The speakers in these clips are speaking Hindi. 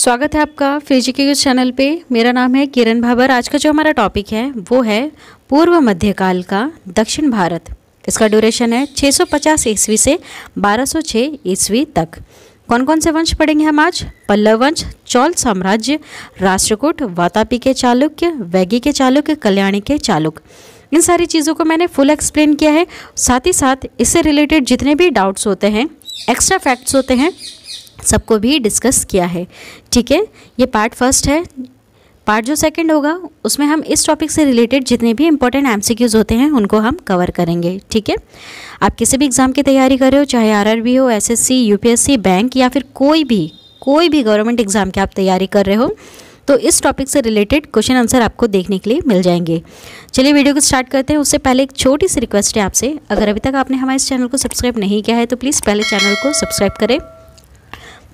स्वागत है आपका फिजी के चैनल पे मेरा नाम है किरण भाबर आज का जो हमारा टॉपिक है वो है पूर्व मध्यकाल का दक्षिण भारत इसका ड्यूरेशन है 650 ईस्वी से 1206 ईस्वी तक कौन कौन से वंश पढ़ेंगे हम आज पल्लव वंश चौल साम्राज्य राष्ट्रकूट वातापी के चालुक्य वैगी के चालुक्य कल्याणी के चालुक इन सारी चीज़ों को मैंने फुल एक्सप्लेन किया है साथ ही साथ इससे रिलेटेड जितने भी डाउट्स होते हैं एक्स्ट्रा फैक्ट्स होते हैं सबको भी डिस्कस किया है ठीक है ये पार्ट फर्स्ट है पार्ट जो सेकंड होगा उसमें हम इस टॉपिक से रिलेटेड जितने भी इंपॉर्टेंट एमसीक्यूज होते हैं उनको हम कवर करेंगे ठीक है आप किसी भी एग्ज़ाम की तैयारी कर रहे हो चाहे आरआरबी हो एसएससी यूपीएससी बैंक या फिर कोई भी कोई भी गवर्नमेंट एग्ज़ाम की आप तैयारी कर रहे हो तो इस टॉपिक से रिलेटेड क्वेश्चन आंसर आपको देखने के लिए मिल जाएंगे चलिए वीडियो को स्टार्ट करते हैं उससे पहले एक छोटी सी रिक्वेस्ट है आपसे अगर अभी तक आपने हमारे इस चैनल को सब्सक्राइब नहीं किया है तो प्लीज़ पहले चैनल को सब्सक्राइब करें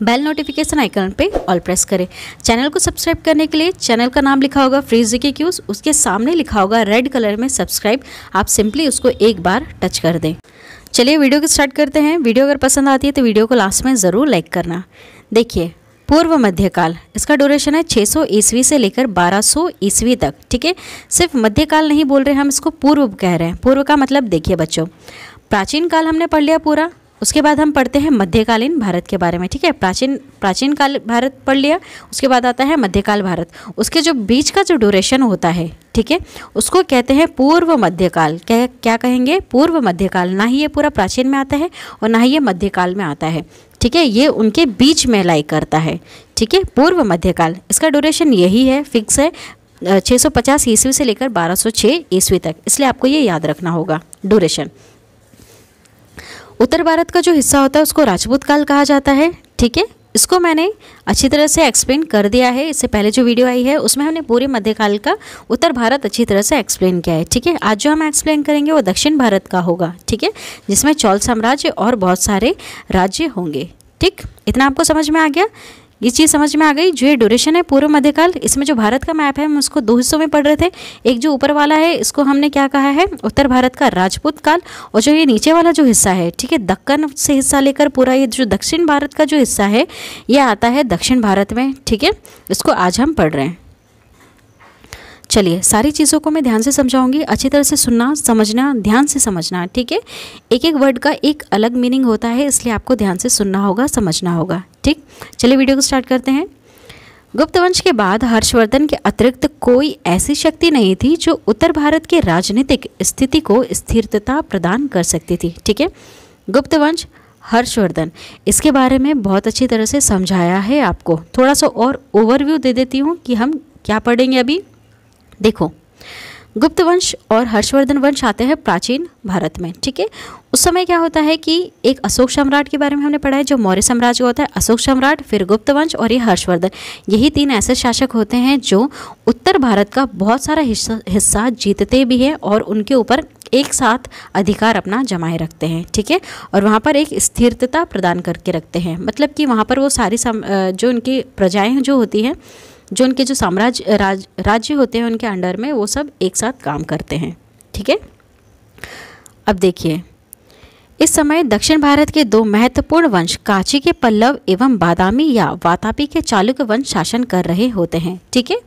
बेल नोटिफिकेशन आइकन पे ऑल प्रेस करें चैनल को सब्सक्राइब करने के लिए चैनल का नाम लिखा होगा फ्रीज के क्यूज़ उसके सामने लिखा होगा रेड कलर में सब्सक्राइब आप सिंपली उसको एक बार टच कर दें चलिए वीडियो को स्टार्ट करते हैं वीडियो अगर पसंद आती है तो वीडियो को लास्ट में ज़रूर लाइक करना देखिए पूर्व मध्यकाल इसका ड्यूरेशन है 600 ईस्वी से लेकर 1200 ईस्वी तक ठीक है सिर्फ मध्यकाल नहीं बोल रहे हम इसको पूर्व कह रहे हैं पूर्व का मतलब देखिए बच्चों प्राचीन काल हमने पढ़ लिया पूरा उसके बाद हम पढ़ते हैं मध्यकालीन भारत के बारे में ठीक है प्राचीन प्राचीन काल भारत पढ़ लिया उसके बाद आता है मध्यकाल भारत उसके जो बीच का जो ड्यूरेशन होता है ठीक है उसको कहते हैं पूर्व मध्यकाल क्या क्या कहेंगे पूर्व मध्यकाल ना ही ये पूरा प्राचीन में आता है और ना ही ये मध्यकाल में आता है ठीक है ये उनके बीच में लाई करता है ठीक है पूर्व मध्यकाल इसका ड्यूरेशन यही है फिक्स है 650 ईस्वी से लेकर 1206 ईस्वी तक इसलिए आपको ये याद रखना होगा ड्यूरेशन उत्तर भारत का जो हिस्सा होता है उसको राजपूत काल कहा जाता है ठीक है इसको मैंने अच्छी तरह से एक्सप्लेन कर दिया है इससे पहले जो वीडियो आई है उसमें हमने पूरे मध्यकाल का उत्तर भारत अच्छी तरह से एक्सप्लेन किया है ठीक है आज जो हम एक्सप्लेन करेंगे वो दक्षिण भारत का होगा ठीक है जिसमें चौल साम्राज्य और बहुत सारे राज्य होंगे ठीक इतना आपको समझ में आ गया ये चीज़ समझ में आ गई जो ये ड्यूरेशन है पूर्व मध्यकाल इसमें जो भारत का मैप है हम उसको दो हिस्सों में पढ़ रहे थे एक जो ऊपर वाला है इसको हमने क्या कहा है उत्तर भारत का राजपूत काल और जो ये नीचे वाला जो हिस्सा है ठीक है दक्कन से हिस्सा लेकर पूरा ये जो दक्षिण भारत का जो हिस्सा है ये आता है दक्षिण भारत में ठीक है इसको आज हम पढ़ रहे हैं चलिए सारी चीज़ों को मैं ध्यान से समझाऊंगी अच्छी तरह से सुनना समझना ध्यान से समझना ठीक है एक एक वर्ड का एक अलग मीनिंग होता है इसलिए आपको ध्यान से सुनना होगा समझना होगा ठीक चलिए वीडियो को स्टार्ट करते हैं गुप्त वंश के बाद हर्षवर्धन के अतिरिक्त कोई ऐसी शक्ति नहीं थी जो उत्तर भारत के राजनीतिक स्थिति को स्थिरता प्रदान कर सकती थी ठीक है गुप्त वंश हर्षवर्धन इसके बारे में बहुत अच्छी तरह से समझाया है आपको थोड़ा सा और ओवरव्यू दे देती हूँ कि हम क्या पढ़ेंगे अभी देखो गुप्त वंश और हर्षवर्धन वंश आते हैं प्राचीन भारत में ठीक है उस समय क्या होता है कि एक अशोक सम्राट के बारे में हमने पढ़ा है जो मौर्य साम्राज्य का होता है अशोक सम्राट फिर गुप्त वंश और ये हर्षवर्धन यही तीन ऐसे शासक होते हैं जो उत्तर भारत का बहुत सारा हिस्सा हिस्सा जीतते भी हैं और उनके ऊपर एक साथ अधिकार अपना जमाए रखते हैं ठीक है और वहाँ पर एक स्थिरता प्रदान करके रखते हैं मतलब कि वहाँ पर वो सारी जो उनकी प्रजाएँ जो होती हैं जो उनके जो साम्राज्य राज, राज्य होते हैं उनके अंडर में वो सब एक साथ काम करते हैं ठीक है अब देखिए इस समय दक्षिण भारत के दो महत्वपूर्ण वंश कांची के पल्लव एवं बादामी या वातापी के चालुक्य वंश शासन कर रहे होते हैं ठीक है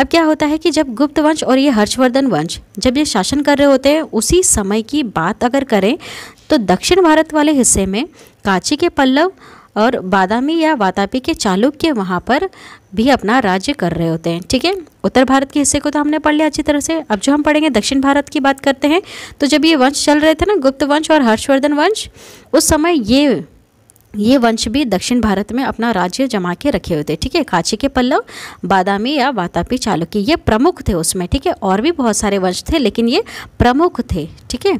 अब क्या होता है कि जब गुप्त वंश और ये हर्षवर्धन वंश जब ये शासन कर रहे होते हैं उसी समय की बात अगर करें तो दक्षिण भारत वाले हिस्से में कांची के पल्लव और बादामी या वातापी के चालुक्य वहाँ पर भी अपना राज्य कर रहे होते हैं ठीक है उत्तर भारत के हिस्से को तो हमने पढ़ लिया अच्छी तरह से अब जो हम पढ़ेंगे दक्षिण भारत की बात करते हैं तो जब ये वंश चल रहे थे ना गुप्त वंश और हर्षवर्धन वंश उस समय ये ये वंश भी दक्षिण भारत में अपना राज्य जमा के रखे हुए थे ठीक है कांची के पल्लव बादामी या वातापी चालुक्य ये प्रमुख थे उसमें ठीक है और भी बहुत सारे वंश थे लेकिन ये प्रमुख थे ठीक है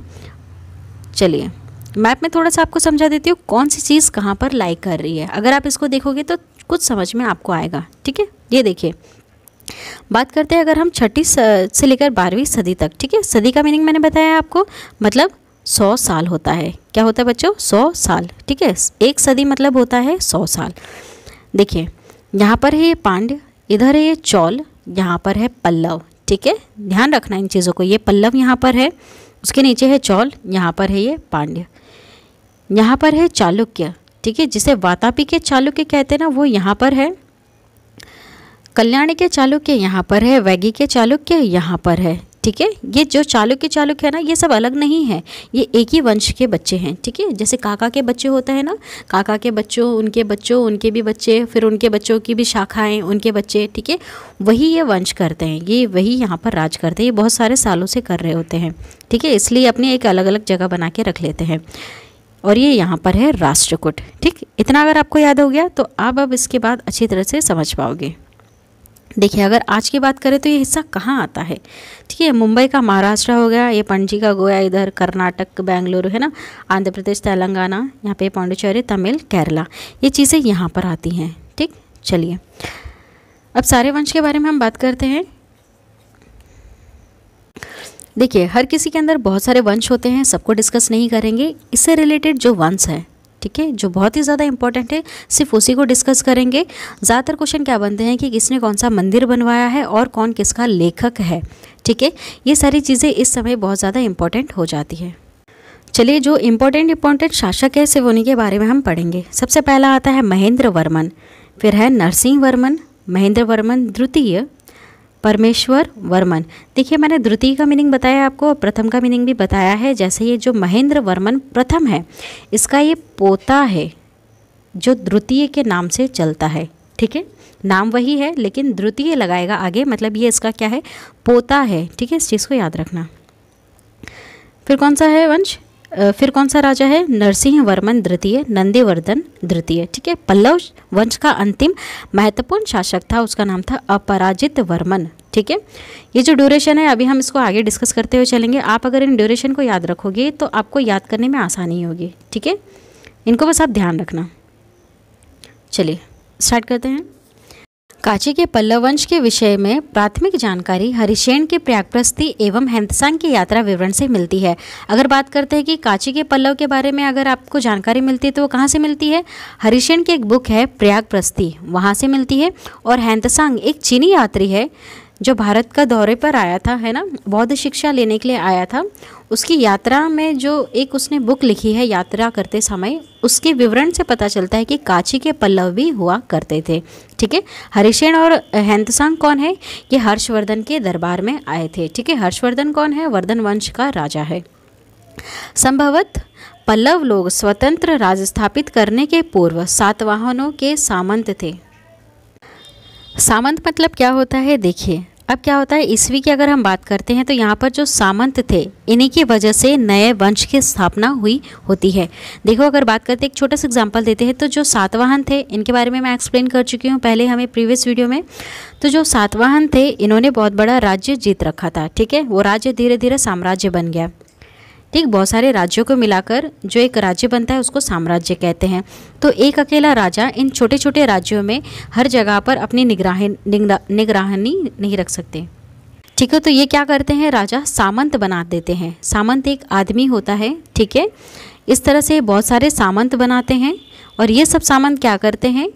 चलिए मैप में थोड़ा सा आपको समझा देती हूँ कौन सी चीज़ कहाँ पर लाई कर रही है अगर आप इसको देखोगे तो कुछ समझ में आपको आएगा ठीक है ये देखिए बात करते हैं अगर हम छठी से लेकर बारहवीं सदी तक ठीक है सदी का मीनिंग मैंने बताया आपको मतलब सौ साल होता है क्या होता है बच्चों सौ साल ठीक है एक सदी मतलब होता है सौ साल देखिए यहाँ पर है ये पांड्य इधर है ये चौल यहाँ पर है पल्लव ठीक है ध्यान रखना इन चीज़ों को ये पल्लव यहाँ पर है उसके नीचे है चौल यहाँ पर है ये पांड्य यहाँ पर है चालुक्य ठीक है जिसे वातापी के चालुक्य कहते हैं ना वो यहाँ पर है कल्याणी के चालुक्य यहाँ पर है वैगी के चालुक्य यहाँ पर है ठीक है ये जो चालुक्य चालुक्य है ना ये सब अलग नहीं है ये एक ही वंश के बच्चे हैं ठीक है जैसे काका के बच्चे होते हैं ना काका के बच्चों उनके बच्चों उनके भी बच्चे फिर उनके बच्चों की भी शाखाएं उनके बच्चे ठीक है वही ये वंश करते हैं ये वही यहाँ पर राज करते हैं ये बहुत सारे सालों से कर रहे होते हैं ठीक है इसलिए अपने एक अलग अलग जगह बना के रख लेते हैं और ये यहाँ पर है राष्ट्रकूट ठीक इतना अगर आपको याद हो गया तो आप अब इसके बाद अच्छी तरह से समझ पाओगे देखिए अगर आज की बात करें तो ये हिस्सा कहाँ आता है ठीक है मुंबई का महाराष्ट्र हो गया ये पणजी का गोया इधर कर्नाटक बेंगलुरु है ना आंध्र प्रदेश तेलंगाना यहाँ पे पांडुचेरी तमिल केरला ये चीज़ें यहाँ पर आती हैं ठीक चलिए अब सारे वंश के बारे में हम बात करते हैं देखिए हर किसी के अंदर बहुत सारे वंश होते हैं सबको डिस्कस नहीं करेंगे इससे रिलेटेड जो वंश हैं ठीक है जो बहुत ही ज़्यादा इंपॉर्टेंट है सिर्फ उसी को डिस्कस करेंगे ज़्यादातर क्वेश्चन क्या बनते हैं कि किसने कौन सा मंदिर बनवाया है और कौन किसका लेखक है ठीक है ये सारी चीज़ें इस समय बहुत ज़्यादा इंपॉर्टेंट हो जाती है चलिए जो इम्पोर्टेंट इम्पोर्टेंट शासक है सिर्फ उन्हीं के बारे में हम पढ़ेंगे सबसे पहला आता है महेंद्र वर्मन फिर है नरसिंह वर्मन महेंद्र वर्मन द्वितीय परमेश्वर वर्मन देखिए मैंने द्वितीय का मीनिंग बताया आपको प्रथम का मीनिंग भी बताया है जैसे ये जो महेंद्र वर्मन प्रथम है इसका ये पोता है जो द्वितीय के नाम से चलता है ठीक है नाम वही है लेकिन द्वितीय लगाएगा आगे मतलब ये इसका क्या है पोता है ठीक है इस चीज़ को याद रखना फिर कौन सा है वंश फिर कौन सा राजा है नरसिंह वर्मन द्वितीय नंदीवर्धन द्वितीय ठीक है पल्लव वंश का अंतिम महत्वपूर्ण शासक था उसका नाम था अपराजित वर्मन ठीक है ये जो ड्यूरेशन है अभी हम इसको आगे डिस्कस करते हुए चलेंगे आप अगर इन ड्यूरेशन को याद रखोगे तो आपको याद करने में आसानी होगी ठीक है इनको बस आप ध्यान रखना चलिए स्टार्ट करते हैं काची के पल्लव वंश के विषय में प्राथमिक जानकारी हरिशेन के प्रयागप्रस्थी एवं हेन्दसांग की यात्रा विवरण से मिलती है अगर बात करते हैं कि काची के पल्लव के बारे में अगर आपको जानकारी मिलती है तो वो कहाँ से मिलती है हरिशेन की एक बुक है प्रयागप्रस्थी वहाँ से मिलती है और हेन्दसांग एक चीनी यात्री है जो भारत का दौरे पर आया था है ना बौद्ध शिक्षा लेने के लिए आया था उसकी यात्रा में जो एक उसने बुक लिखी है यात्रा करते समय उसके विवरण से पता चलता है कि काची के पल्लव भी हुआ करते थे ठीक है हरिशेण और हैंतसांग कौन है ये हर्षवर्धन के दरबार में आए थे ठीक है हर्षवर्धन कौन है वर्धन वंश का राजा है संभवत पल्लव लोग स्वतंत्र राज स्थापित करने के पूर्व सातवाहनों के सामंत थे सामंत मतलब क्या होता है देखिए अब क्या होता है ईस्वी की अगर हम बात करते हैं तो यहाँ पर जो सामंत थे इन्हीं की वजह से नए वंश की स्थापना हुई होती है देखो अगर बात करते एक छोटा सा एग्जाम्पल देते हैं तो जो सातवाहन थे इनके बारे में मैं एक्सप्लेन कर चुकी हूँ पहले हमें प्रीवियस वीडियो में तो जो सातवाहन थे इन्होंने बहुत बड़ा राज्य जीत रखा था ठीक है वो राज्य धीरे धीरे साम्राज्य बन गया ठीक बहुत सारे राज्यों को मिलाकर जो एक राज्य बनता है उसको साम्राज्य कहते हैं तो एक अकेला राजा इन छोटे छोटे राज्यों में हर जगह पर अपनी निगराहन निगरानी नहीं रख सकते ठीक है तो ये क्या करते हैं राजा सामंत बना देते हैं सामंत एक आदमी होता है ठीक है इस तरह से बहुत सारे सामंत बनाते हैं और ये सब सामंत क्या करते हैं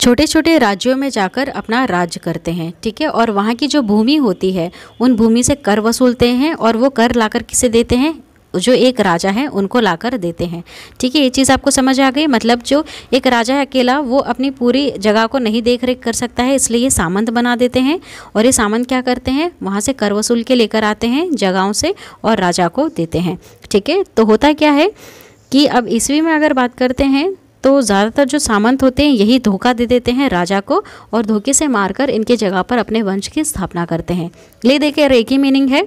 छोटे छोटे राज्यों में जाकर अपना राज्य करते हैं ठीक है और वहाँ की जो भूमि होती है उन भूमि से कर वसूलते हैं और वो कर लाकर किसे देते हैं जो एक राजा है उनको लाकर देते हैं ठीक है ये चीज़ आपको समझ आ गई मतलब जो एक राजा है अकेला वो अपनी पूरी जगह को नहीं देख रेख कर सकता है इसलिए ये सामंत बना देते हैं और ये सामंत क्या करते हैं वहाँ से कर वसूल के लेकर आते हैं जगहों से और राजा को देते हैं ठीक है तो होता क्या है कि अब ईस्वी में अगर बात करते हैं तो ज़्यादातर जो सामंत होते हैं यही धोखा दे देते हैं राजा को और धोखे से मारकर इनके जगह पर अपने वंश की स्थापना करते हैं ले देखिए ही मीनिंग है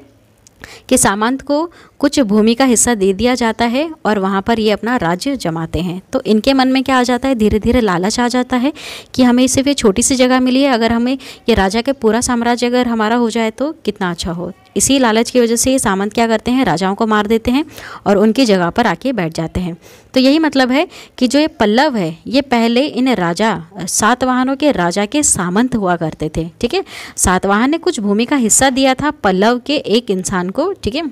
कि सामंत को कुछ भूमि का हिस्सा दे दिया जाता है और वहाँ पर ये अपना राज्य जमाते हैं तो इनके मन में क्या आ जाता है धीरे धीरे लालच आ जाता है कि हमें सिर्फ ये छोटी सी जगह मिली है अगर हमें ये राजा के पूरा साम्राज्य अगर हमारा हो जाए तो कितना अच्छा हो इसी लालच की वजह से ये सामंत क्या करते हैं राजाओं को मार देते हैं और उनकी जगह पर आके बैठ जाते हैं तो यही मतलब है कि जो ये पल्लव है ये पहले इन राजा सातवाहनों के राजा के सामंत हुआ करते थे ठीक है सातवाहन ने कुछ भूमि का हिस्सा दिया था पल्लव के एक इंसान को ठीक है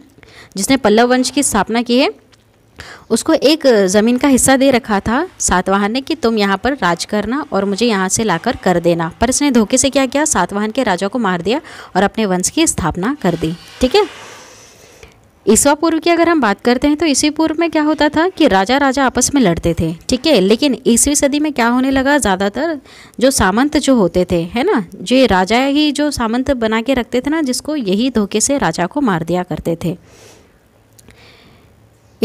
जिसने पल्लव वंश की स्थापना की है उसको एक ज़मीन का हिस्सा दे रखा था सातवाहन ने कि तुम यहाँ पर राज करना और मुझे यहाँ से लाकर कर देना पर इसने धोखे से क्या किया सातवाहन के राजा को मार दिया और अपने वंश की स्थापना कर दी ठीक है ईसवा पूर्व की अगर हम बात करते हैं तो ईसवी पूर्व में क्या होता था कि राजा राजा आपस में लड़ते थे ठीक है लेकिन ईसवी सदी में क्या होने लगा ज़्यादातर जो सामंत जो होते थे है ना जो राजा ही जो सामंत बना के रखते थे ना जिसको यही धोखे से राजा को मार दिया करते थे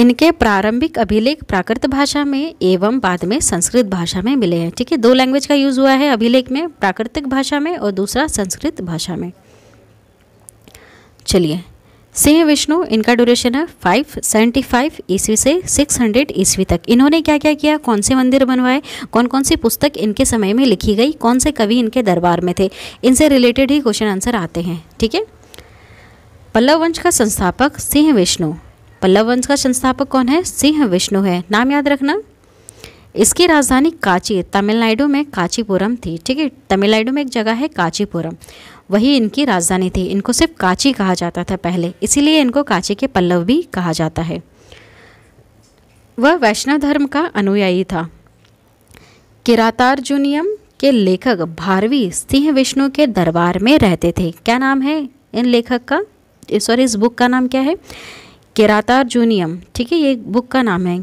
इनके प्रारंभिक अभिलेख प्राकृत भाषा में एवं बाद में संस्कृत भाषा में मिले हैं ठीक है दो लैंग्वेज का यूज़ हुआ है अभिलेख में प्राकृतिक भाषा में और दूसरा संस्कृत भाषा में चलिए सिंह विष्णु इनका ड्यूरेशन है फाइव सेवेंटी फाइव ईस्वी से सिक्स हंड्रेड ईस्वी तक इन्होंने क्या क्या किया कौन से मंदिर बनवाए कौन कौन सी पुस्तक इनके समय में लिखी गई कौन से कवि इनके दरबार में थे इनसे रिलेटेड ही क्वेश्चन आंसर आते हैं ठीक है पल्लव वंश का संस्थापक सिंह विष्णु पल्लव वंश का संस्थापक कौन है सिंह विष्णु है नाम याद रखना इसकी राजधानी कांची तमिलनाडु में कांचीपुरम थी ठीक है तमिलनाडु में एक जगह है कांचीपुरम वही इनकी राजधानी थी इनको सिर्फ कांची कहा जाता था पहले इसीलिए इनको कांची के पल्लव भी कहा जाता है वह वैष्णव धर्म का अनुयायी था किरातार्जुनियम के लेखक भारवी सिंह विष्णु के दरबार में रहते थे क्या नाम है इन लेखक का सॉरी इस बुक का नाम क्या है जूनियम ठीक है ये बुक का नाम है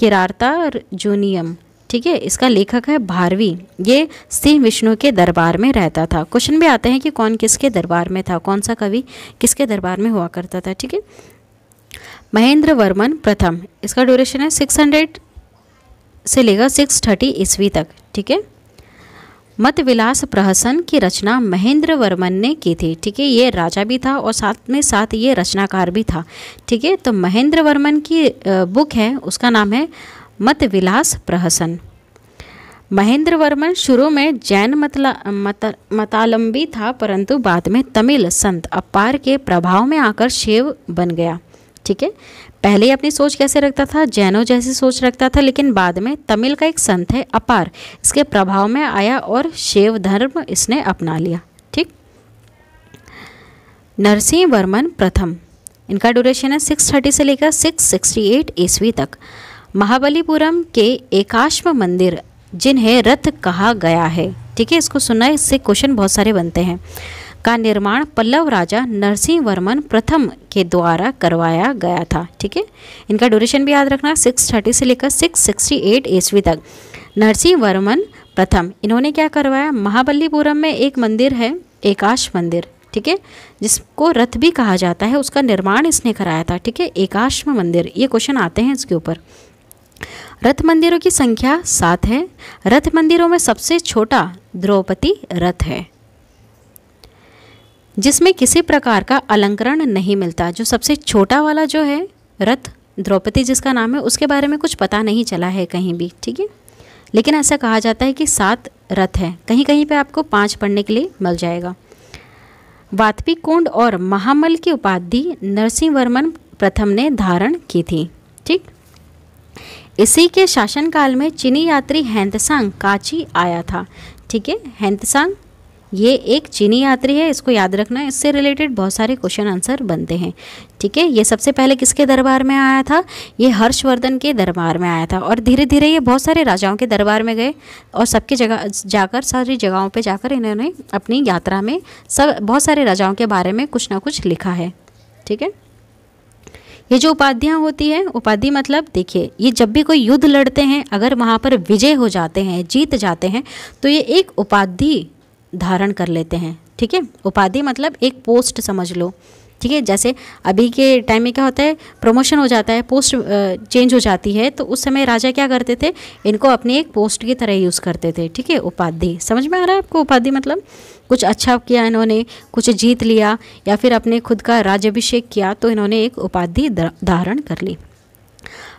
किरार्त जूनियम ठीक है इसका लेखक है भारवी ये सिंह विष्णु के दरबार में रहता था क्वेश्चन भी आते हैं कि कौन किसके दरबार में था कौन सा कवि किसके दरबार में हुआ करता था ठीक है महेंद्र वर्मन प्रथम इसका ड्यूरेशन है सिक्स हंड्रेड से लेगा सिक्स थर्टी ईस्वी तक ठीक है मत विलास प्रहसन की रचना महेंद्र वर्मन ने की थी ठीक है ये राजा भी था और साथ में साथ ये रचनाकार भी था ठीक है तो महेंद्र वर्मन की बुक है उसका नाम है मत विलास प्रहसन महेंद्र वर्मन शुरू में जैन मतला मत, मतालंबी था परंतु बाद में तमिल संत अपार के प्रभाव में आकर शिव बन गया ठीक है पहले ही अपनी सोच कैसे रखता था जैनो जैसी सोच रखता था लेकिन बाद में तमिल का एक संत है अपार इसके प्रभाव में आया और शैव धर्म इसने अपना लिया ठीक नरसिंह वर्मन प्रथम इनका ड्यूरेशन है थर्टी से लेकर एट ईस्वी तक महाबलीपुरम के एकाश्म मंदिर जिन्हें रथ कहा गया है ठीक है इसको सुनना इससे क्वेश्चन बहुत सारे बनते हैं का निर्माण पल्लव राजा नरसिंह वर्मन प्रथम के द्वारा करवाया गया था ठीक है इनका ड्यूरेशन भी याद रखना 630 से लेकर 668 ईस्वी तक नरसिंह वर्मन प्रथम इन्होंने क्या करवाया महाबलीपुरम में एक मंदिर है एकाश मंदिर ठीक है जिसको रथ भी कहा जाता है उसका निर्माण इसने कराया था ठीक है एकाश्म मंदिर ये क्वेश्चन आते हैं इसके ऊपर रथ मंदिरों की संख्या सात है रथ मंदिरों में सबसे छोटा द्रौपदी रथ है जिसमें किसी प्रकार का अलंकरण नहीं मिलता जो सबसे छोटा वाला जो है रथ द्रौपदी जिसका नाम है उसके बारे में कुछ पता नहीं चला है कहीं भी ठीक है लेकिन ऐसा कहा जाता है कि सात रथ हैं कहीं कहीं पे आपको पाँच पढ़ने के लिए मिल जाएगा वातपी कुंड और महामल की उपाधि नरसिंह वर्मन प्रथम ने धारण की थी ठीक इसी के शासनकाल में चीनी यात्री हैंतसांग कांची आया था ठीक है हैंतसांग ये एक चीनी यात्री है इसको याद रखना है इससे रिलेटेड बहुत सारे क्वेश्चन आंसर बनते हैं ठीक है ये सबसे पहले किसके दरबार में आया था ये हर्षवर्धन के दरबार में आया था और धीरे धीरे ये बहुत सारे राजाओं के दरबार में गए और सबके जगह जाकर सारी जगहों पर जाकर इन्होंने अपनी यात्रा में सब बहुत सारे राजाओं के बारे में कुछ ना कुछ लिखा है ठीक है ये जो उपाधियाँ होती है उपाधि मतलब देखिए ये जब भी कोई युद्ध लड़ते हैं अगर वहाँ पर विजय हो जाते हैं जीत जाते हैं तो ये एक उपाधि धारण कर लेते हैं ठीक है उपाधि मतलब एक पोस्ट समझ लो ठीक है जैसे अभी के टाइम में क्या होता है प्रमोशन हो जाता है पोस्ट चेंज हो जाती है तो उस समय राजा क्या करते थे इनको अपनी एक पोस्ट की तरह यूज़ करते थे ठीक है उपाधि समझ में आ रहा है आपको उपाधि मतलब कुछ अच्छा किया इन्होंने कुछ जीत लिया या फिर अपने खुद का राज्यभिषेक किया तो इन्होंने एक उपाधि धारण कर ली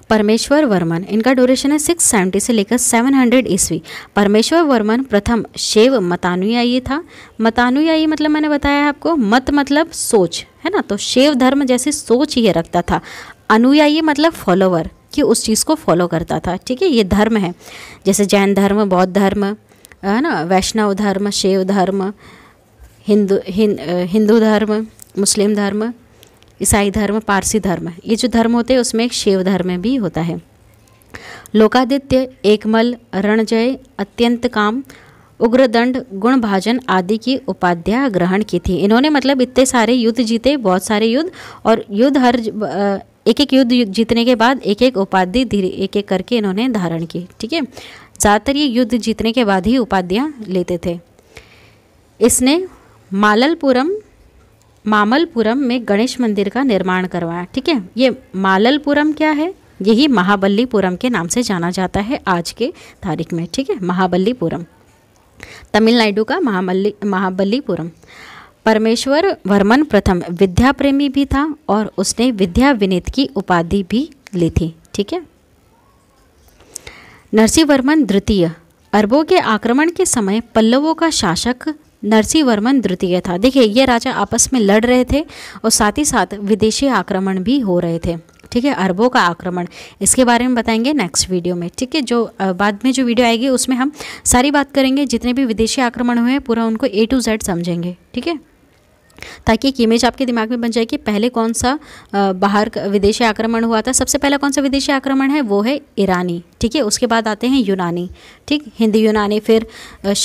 परमेश्वर वर्मन इनका ड्यूरेशन है सिक्स सेवेंटी से लेकर सेवन हंड्रेड ईस्वी परमेश्वर वर्मन प्रथम शिव मतानुयायी था मतानुयायी मतलब मैंने बताया आपको मत मतलब सोच है ना तो शिव धर्म जैसी सोच ये रखता था अनुयायी मतलब फॉलोवर कि उस चीज़ को फॉलो करता था ठीक है ये धर्म है जैसे जैन धर्म बौद्ध धर्म है ना वैष्णव धर्म शिव धर्म हिंदू हिंदू धर्म मुस्लिम धर्म ईसाई धर्म पारसी धर्म ये जो धर्म होते हैं उसमें एक शिव धर्म भी होता है लोकादित्य एकमल रणजय अत्यंत काम उग्रदंड गुणभाजन आदि की उपाध्याय ग्रहण की थी इन्होंने मतलब इतने सारे युद्ध जीते बहुत सारे युद्ध और युद्ध हर एक एक युद्ध जीतने के बाद एक एक उपाधि धीरे एक एक करके इन्होंने धारण की ठीक है ज़्यादातर ये युद्ध जीतने के बाद ही उपाधियाँ लेते थे इसने माललपुरम मामलपुरम में गणेश मंदिर का निर्माण करवाया ठीक है ये माललपुरम क्या है यही महाबलीपुरम के नाम से जाना जाता है आज के तारीख में ठीक है महाबलीपुरम तमिलनाडु का महामल्ली महाबलीपुरम परमेश्वर वर्मन प्रथम विद्या प्रेमी भी था और उसने विद्या विनीत की उपाधि भी ली थी ठीक है नरसिंहवर्मन द्वितीय अरबों के आक्रमण के समय पल्लवों का शासक नरसिंहवर्मन द्वितीय था देखिए ये राजा आपस में लड़ रहे थे और साथ ही साथ विदेशी आक्रमण भी हो रहे थे ठीक है अरबों का आक्रमण इसके बारे में बताएंगे नेक्स्ट वीडियो में ठीक है जो बाद में जो वीडियो आएगी उसमें हम सारी बात करेंगे जितने भी विदेशी आक्रमण हुए हैं पूरा उनको ए टू जेड समझेंगे ठीक है ताकि एक इमेज आपके दिमाग में बन जाए कि पहले कौन सा बाहर विदेशी आक्रमण हुआ था सबसे पहला कौन सा विदेशी आक्रमण है वो है ईरानी ठीक है उसके बाद आते हैं यूनानी ठीक हिंदी यूनानी फिर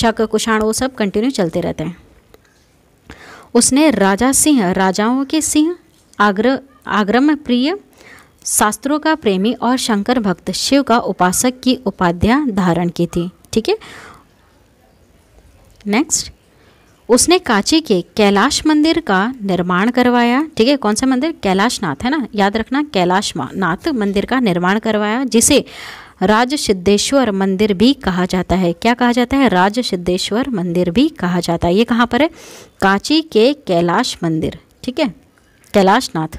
शक कुषाण वो सब कंटिन्यू चलते रहते हैं उसने राजा सिंह राजाओं के सिंह आग्र आग्रम प्रिय शास्त्रों का प्रेमी और शंकर भक्त शिव का उपासक की उपाध्या धारण की थी ठीक है नेक्स्ट उसने कांची के कैलाश मंदिर का निर्माण करवाया ठीक है कौन सा मंदिर कैलाश नाथ है ना याद रखना कैलाश नाथ मंदिर का निर्माण करवाया जिसे राज सिद्धेश्वर मंदिर भी कहा जाता है क्या कहा जाता है राज सिद्धेश्वर मंदिर भी कहा जाता है ये कहाँ पर है कांची के कैलाश मंदिर ठीक है कैलाश नाथ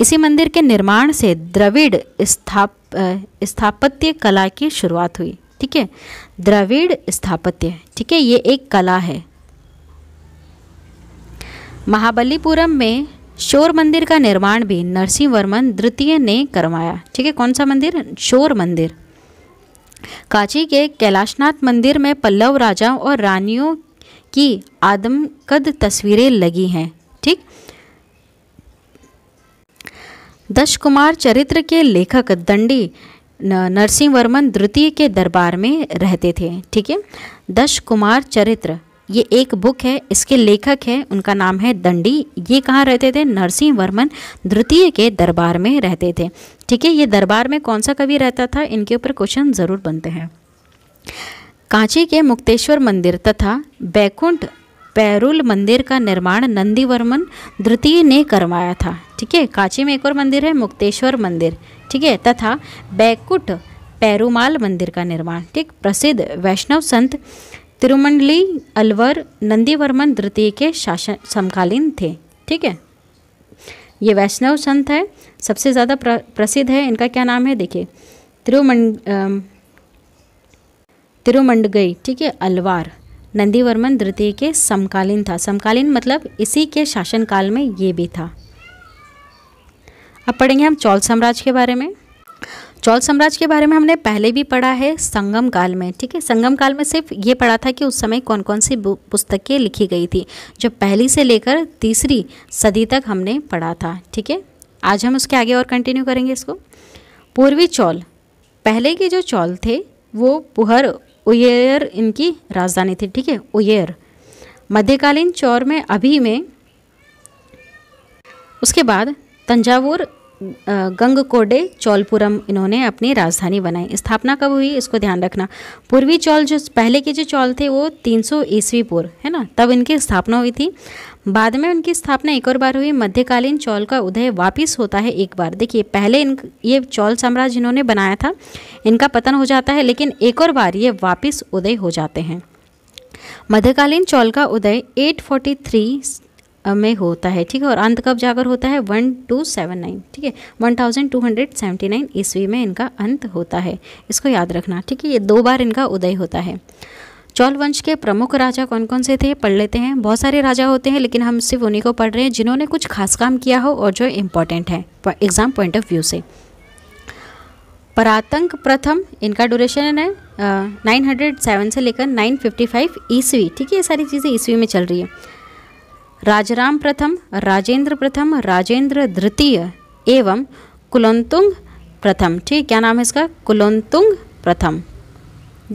इसी मंदिर के निर्माण से द्रविड़ स्थाप स्थापत्य कला की शुरुआत हुई ठीक है द्रविड़ स्थापत्य ठीक है ये एक कला है महाबलीपुरम में शोर मंदिर का निर्माण भी नरसिंह वर्मन द्वितीय ने करवाया ठीक है कौन सा मंदिर शोर मंदिर कांची के कैलाशनाथ मंदिर में पल्लव राजाओं और रानियों की आदमकद तस्वीरें लगी हैं ठीक दश कुमार चरित्र के लेखक दंडी नरसिंह वर्मन द्वितीय के दरबार में रहते थे ठीक है दश कुमार चरित्र ये एक बुक है इसके लेखक हैं उनका नाम है दंडी ये कहाँ रहते थे नरसिंह वर्मन द्वितीय के दरबार में रहते थे ठीक है ये दरबार में कौन सा कवि रहता था इनके ऊपर क्वेश्चन ज़रूर बनते हैं कांची के मुक्तेश्वर मंदिर तथा बैकुंठ पैरुल मंदिर का निर्माण नंदीवर्मन द्वितीय ने करवाया था ठीक है कांची में एक और मंदिर है मुक्तेश्वर मंदिर ठीक है तथा बैकुंठ पैरुमाल मंदिर का निर्माण ठीक प्रसिद्ध वैष्णव संत तिरुमंडली अलवर नंदीवर्मन द्वितीय के शासन समकालीन थे ठीक है ये वैष्णव संत है सबसे ज़्यादा प्र, प्रसिद्ध है इनका क्या नाम है देखिए तिरुमंड तिरुमंड गई ठीक है अलवार नंदीवर्मन द्वितीय के समकालीन था समकालीन मतलब इसी के शासनकाल में ये भी था अब पढ़ेंगे हम चौल साम्राज्य के बारे में चौल साम्राज्य के बारे में हमने पहले भी पढ़ा है संगम काल में ठीक है संगम काल में सिर्फ ये पढ़ा था कि उस समय कौन कौन सी पुस्तकें लिखी गई थी जो पहली से लेकर तीसरी सदी तक हमने पढ़ा था ठीक है आज हम उसके आगे और कंटिन्यू करेंगे इसको पूर्वी चौल पहले के जो चौल थे वो पुहर उयर इनकी राजधानी थी ठीक है उयर मध्यकालीन चौर में अभी में उसके बाद तंजावुर गंगकोडे चौलपुरम इन्होंने अपनी राजधानी बनाई स्थापना कब हुई इसको ध्यान रखना पूर्वी चौल जो पहले के जो चौल थे वो 300 सौ ईस्वी पूर्व है ना तब इनकी स्थापना हुई थी बाद में उनकी स्थापना एक और बार हुई मध्यकालीन चौल का उदय वापस होता है एक बार देखिए पहले इन ये चौल साम्राज्य इन्होंने बनाया था इनका पतन हो जाता है लेकिन एक और बार ये वापिस उदय हो जाते हैं मध्यकालीन चौल का उदय 843 में होता है ठीक है और अंत कब जाकर होता है वन टू सेवन नाइन ठीक है one thousand two hundred seventy nine ईस्वी में इनका अंत होता है इसको याद रखना ठीक है ये दो बार इनका उदय होता है चौल वंश के प्रमुख राजा कौन कौन से थे पढ़ लेते हैं बहुत सारे राजा होते हैं लेकिन हम सिर्फ उन्हीं को पढ़ रहे हैं जिन्होंने कुछ खास काम किया हो और जो इम्पोर्टेंट है एग्ज़ाम पॉइंट ऑफ व्यू से परातंक प्रथम इनका ड्यूरेशन है नाइन हंड्रेड सेवन से लेकर नाइन फिफ्टी फाइव ईस्वी ठीक है ये सारी चीज़ें ईस्वी में चल रही है राजराम प्रथम राजेंद्र प्रथम राजेंद्र द्वितीय एवं कुलंतुंग प्रथम ठीक क्या नाम है इसका कुलंतुंग प्रथम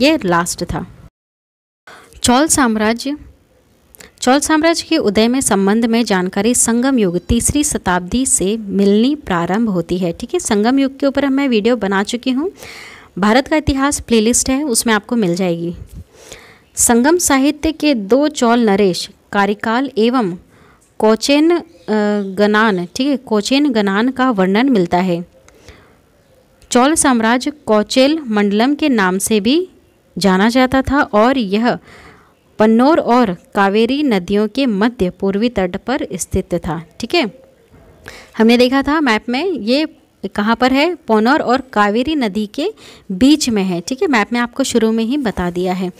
ये लास्ट था चौल साम्राज्य चौल साम्राज्य के उदय में संबंध में जानकारी संगम युग तीसरी शताब्दी से मिलनी प्रारंभ होती है ठीक है संगम युग के ऊपर मैं वीडियो बना चुकी हूँ भारत का इतिहास प्लेलिस्ट है उसमें आपको मिल जाएगी संगम साहित्य के दो चौल नरेश कार्यकाल एवं कोचेन गनान ठीक है कोचेन गनान का वर्णन मिलता है चौल साम्राज्य कोचेल मंडलम के नाम से भी जाना जाता था और यह पन्नौर और कावेरी नदियों के मध्य पूर्वी तट पर स्थित था ठीक है हमने देखा था मैप में ये कहाँ पर है पौनौर और कावेरी नदी के बीच में है ठीक है मैप में आपको शुरू में ही बता दिया है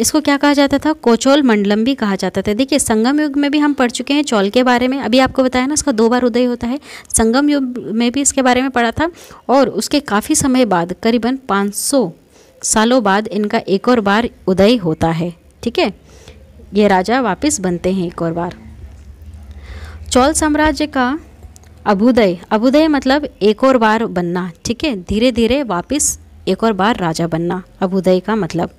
इसको क्या कहा जाता था कोचोल मंडलम भी कहा जाता था देखिए संगम युग में भी हम पढ़ चुके हैं चौल के बारे में अभी आपको बताया ना इसका दो बार उदय होता है संगम युग में भी इसके बारे में पढ़ा था और उसके काफ़ी समय बाद करीबन पाँच सालों बाद इनका एक और बार उदय होता है ठीक है ये राजा वापस बनते हैं एक और बार चौल साम्राज्य का अभुदय अभुदय मतलब एक और बार बनना ठीक है धीरे धीरे वापस एक और बार राजा बनना अभुदय का मतलब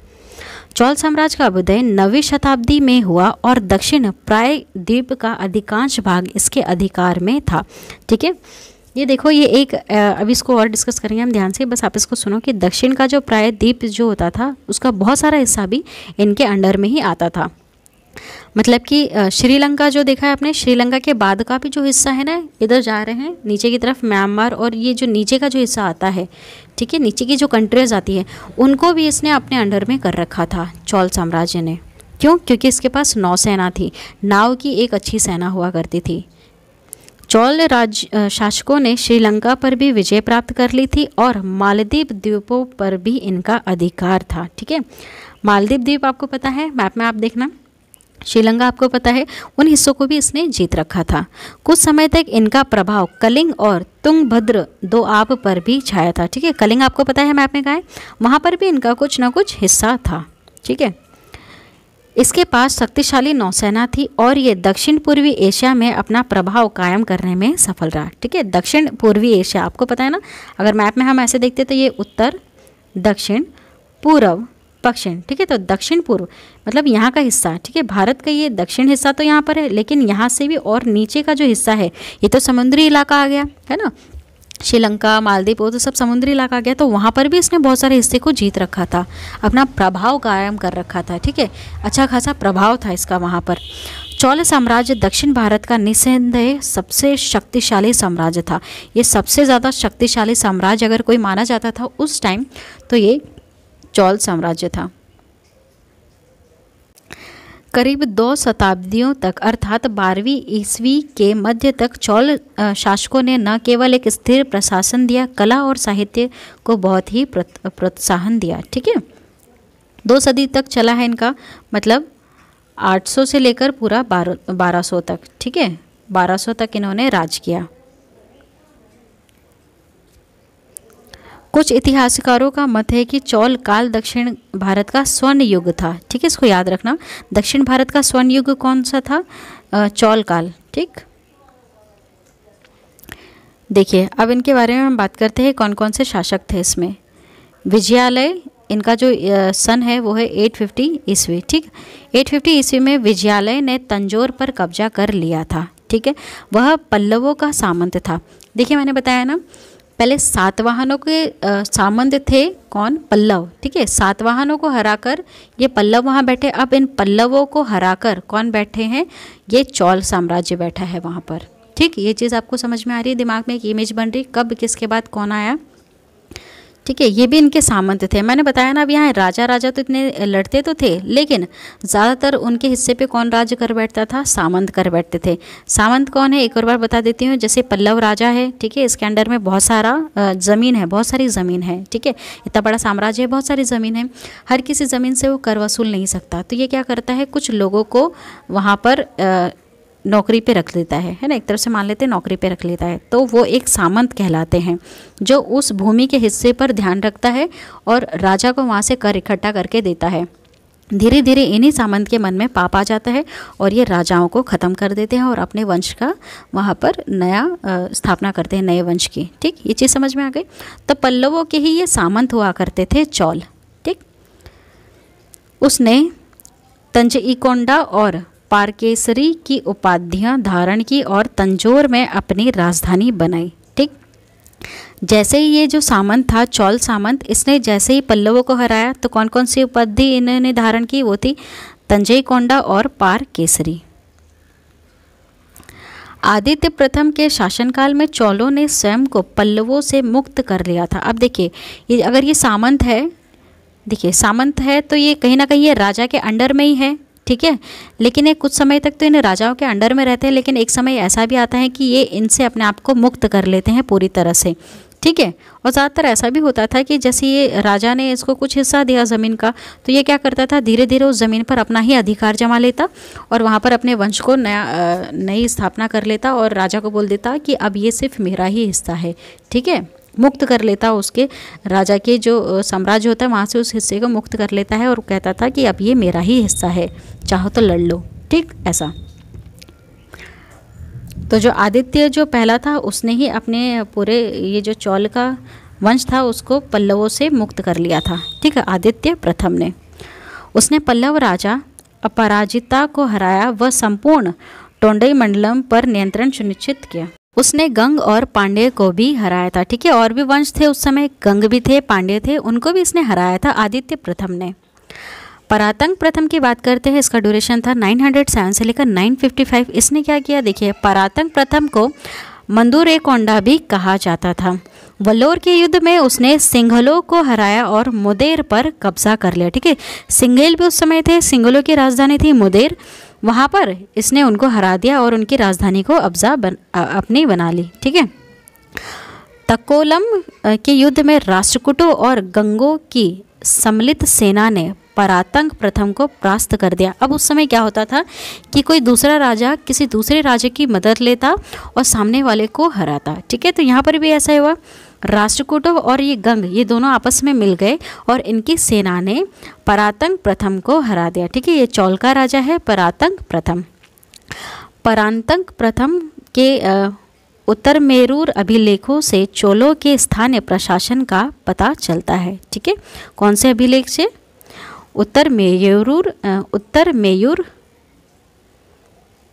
चौल साम्राज्य का अभुदय नवी शताब्दी में हुआ और दक्षिण प्राय द्वीप का अधिकांश भाग इसके अधिकार में था ठीक है ये देखो ये एक अब इसको और डिस्कस करेंगे हम ध्यान से बस आप इसको सुनो कि दक्षिण का जो प्राय द्वीप जो होता था उसका बहुत सारा हिस्सा भी इनके अंडर में ही आता था मतलब कि श्रीलंका जो देखा है आपने श्रीलंका के बाद का भी जो हिस्सा है ना इधर जा रहे हैं नीचे की तरफ म्यांमार और ये जो नीचे का जो हिस्सा आता है ठीक है नीचे की जो कंट्रीज आती है उनको भी इसने अपने अंडर में कर रखा था चौल साम्राज्य ने क्यों क्योंकि इसके पास नौसेना थी नाव की एक अच्छी सेना हुआ करती थी चौल राज शासकों ने श्रीलंका पर भी विजय प्राप्त कर ली थी और मालदीप द्वीपों पर भी इनका अधिकार था ठीक है मालदीप द्वीप आपको पता है मैप में आप देखना श्रीलंका आपको पता है उन हिस्सों को भी इसने जीत रखा था कुछ समय तक इनका प्रभाव कलिंग और तुंगभद्र दो आप पर भी छाया था ठीक है कलिंग आपको पता है मैप में कहा है वहाँ पर भी इनका कुछ ना कुछ हिस्सा था ठीक है इसके पास शक्तिशाली नौसेना थी और ये दक्षिण पूर्वी एशिया में अपना प्रभाव कायम करने में सफल रहा ठीक है दक्षिण पूर्वी एशिया आपको पता है ना अगर मैप में हम ऐसे देखते तो ये उत्तर दक्षिण पूर्व पश्चिम ठीक है तो दक्षिण पूर्व मतलब यहाँ का हिस्सा ठीक है भारत का ये दक्षिण हिस्सा तो यहाँ पर है लेकिन यहाँ से भी और नीचे का जो हिस्सा है ये तो समुद्री इलाका आ गया है ना श्रीलंका मालदीप वो तो सब समुद्री इलाका आ गया तो वहाँ पर भी इसने बहुत सारे हिस्से को जीत रखा था अपना प्रभाव कायम कर रखा था ठीक है अच्छा खासा प्रभाव था इसका वहाँ पर चौल साम्राज्य दक्षिण भारत का निस्संदेह सबसे शक्तिशाली साम्राज्य था ये सबसे ज़्यादा शक्तिशाली साम्राज्य अगर कोई माना जाता था उस टाइम तो ये चौल साम्राज्य था करीब दो शताब्दियों तक अर्थात बारहवीं ईस्वी के मध्य तक चौल शासकों ने न केवल एक स्थिर प्रशासन दिया कला और साहित्य को बहुत ही प्रोत्साहन दिया ठीक है दो सदी तक चला है इनका मतलब 800 से लेकर पूरा बारह 1200 तक ठीक है 1200 तक इन्होंने राज किया कुछ इतिहासकारों का मत है कि चौल काल दक्षिण भारत का स्वर्ण युग था ठीक है इसको याद रखना दक्षिण भारत का स्वर्ण युग कौन सा था चौल काल ठीक देखिए अब इनके बारे में हम बात करते हैं कौन कौन से शासक थे इसमें विजयालय इनका जो सन है वो है 850 ईस्वी ठीक 850 ईस्वी में विजयालय ने तंजोर पर कब्जा कर लिया था ठीक है वह पल्लवों का सामंत था देखिए मैंने बताया ना पहले सात वाहनों के सामंत थे कौन पल्लव ठीक है सात वाहनों को हराकर ये पल्लव वहाँ बैठे अब इन पल्लवों को हराकर कौन बैठे हैं ये चौल साम्राज्य बैठा है वहाँ पर ठीक ये चीज़ आपको समझ में आ रही है दिमाग में एक इमेज बन रही कब किसके बाद कौन आया ठीक है ये भी इनके सामंत थे मैंने बताया ना अब यहाँ राजा राजा तो इतने लड़ते तो थे लेकिन ज़्यादातर उनके हिस्से पे कौन राज्य कर बैठता था सामंत कर बैठते थे सामंत कौन है एक और बार बता देती हूँ जैसे पल्लव राजा है ठीक है इसके अंडर में बहुत सारा ज़मीन है बहुत सारी ज़मीन है ठीक है इतना बड़ा साम्राज्य है बहुत सारी ज़मीन है हर किसी ज़मीन से वो कर वसूल नहीं सकता तो ये क्या करता है कुछ लोगों को वहाँ पर नौकरी पे रख लेता है है ना एक तरफ से मान लेते हैं नौकरी पे रख लेता है तो वो एक सामंत कहलाते हैं जो उस भूमि के हिस्से पर ध्यान रखता है और राजा को वहाँ से कर इकट्ठा करके देता है धीरे धीरे इन्हीं सामंत के मन में पाप आ जाता है और ये राजाओं को ख़त्म कर देते हैं और अपने वंश का वहाँ पर नया स्थापना करते हैं नए वंश की ठीक ये चीज़ समझ में आ गई तो पल्लवों के ही ये सामंत हुआ करते थे चौल ठीक उसने तंजईकोंडा और पारकेसरी की उपाधियां धारण की और तंजोर में अपनी राजधानी बनाई ठीक जैसे ही ये जो सामंत था चौल सामंत इसने जैसे ही पल्लवों को हराया तो कौन कौन सी उपाधि इन्होंने धारण की वो थी तंजय कोंडा और पार केसरी आदित्य प्रथम के शासनकाल में चौलों ने स्वयं को पल्लवों से मुक्त कर लिया था अब देखिए ये अगर ये सामंत है देखिए सामंत है तो ये कहीं ना कहीं ये राजा के अंडर में ही है ठीक है लेकिन ये कुछ समय तक तो इन राजाओं के अंडर में रहते हैं लेकिन एक समय ऐसा भी आता है कि ये इनसे अपने आप को मुक्त कर लेते हैं पूरी तरह से ठीक है और ज़्यादातर ऐसा भी होता था कि जैसे ये राजा ने इसको कुछ हिस्सा दिया ज़मीन का तो ये क्या करता था धीरे धीरे उस ज़मीन पर अपना ही अधिकार जमा लेता और वहाँ पर अपने वंश को नया नई स्थापना कर लेता और राजा को बोल देता कि अब ये सिर्फ मेरा ही हिस्सा है ठीक है मुक्त कर लेता उसके राजा के जो साम्राज्य होता है वहाँ से उस हिस्से को मुक्त कर लेता है और कहता था कि अब ये मेरा ही हिस्सा है चाहो तो लड़ लो ठीक ऐसा तो जो आदित्य जो पहला था उसने ही अपने पूरे ये जो चौल का वंश था उसको पल्लवों से मुक्त कर लिया था ठीक है आदित्य प्रथम ने उसने पल्लव राजा अपराजिता को हराया व संपूर्ण टोंडई मंडलम पर नियंत्रण सुनिश्चित किया उसने गंग और पांडे को भी हराया था ठीक है और भी वंश थे उस समय गंग भी थे पांडे थे उनको भी इसने हराया था आदित्य प्रथम ने परातंक प्रथम की बात करते हैं इसका ड्यूरेशन था 907 से लेकर 955 इसने क्या किया देखिए परातंक प्रथम को मंदूरे कोंडा भी कहा जाता था वल्लोर के युद्ध में उसने सिंघलों को हराया और मुदेर पर कब्जा कर लिया ठीक है सिंघेल भी उस समय थे सिंघलों की राजधानी थी मुदेर वहाँ पर इसने उनको हरा दिया और उनकी राजधानी को अब्जा बन अपनी बना ली ठीक है तकोलम के युद्ध में राष्ट्रकूटों और गंगों की सम्मिलित सेना ने परातंक प्रथम को परास्त कर दिया अब उस समय क्या होता था कि कोई दूसरा राजा किसी दूसरे राजा की मदद लेता और सामने वाले को हराता ठीक है तो यहाँ पर भी ऐसा हुआ राष्ट्रकूट और ये गंग ये दोनों आपस में मिल गए और इनकी सेना ने परातंग प्रथम को हरा दिया ठीक है ये चौल का राजा है परातंग प्रथम परांतंक प्रथम के उत्तर मेरूर अभिलेखों से चोलों के स्थानीय प्रशासन का पता चलता है ठीक है कौन से अभिलेख से उत्तर मेयूर उत्तर मेयूर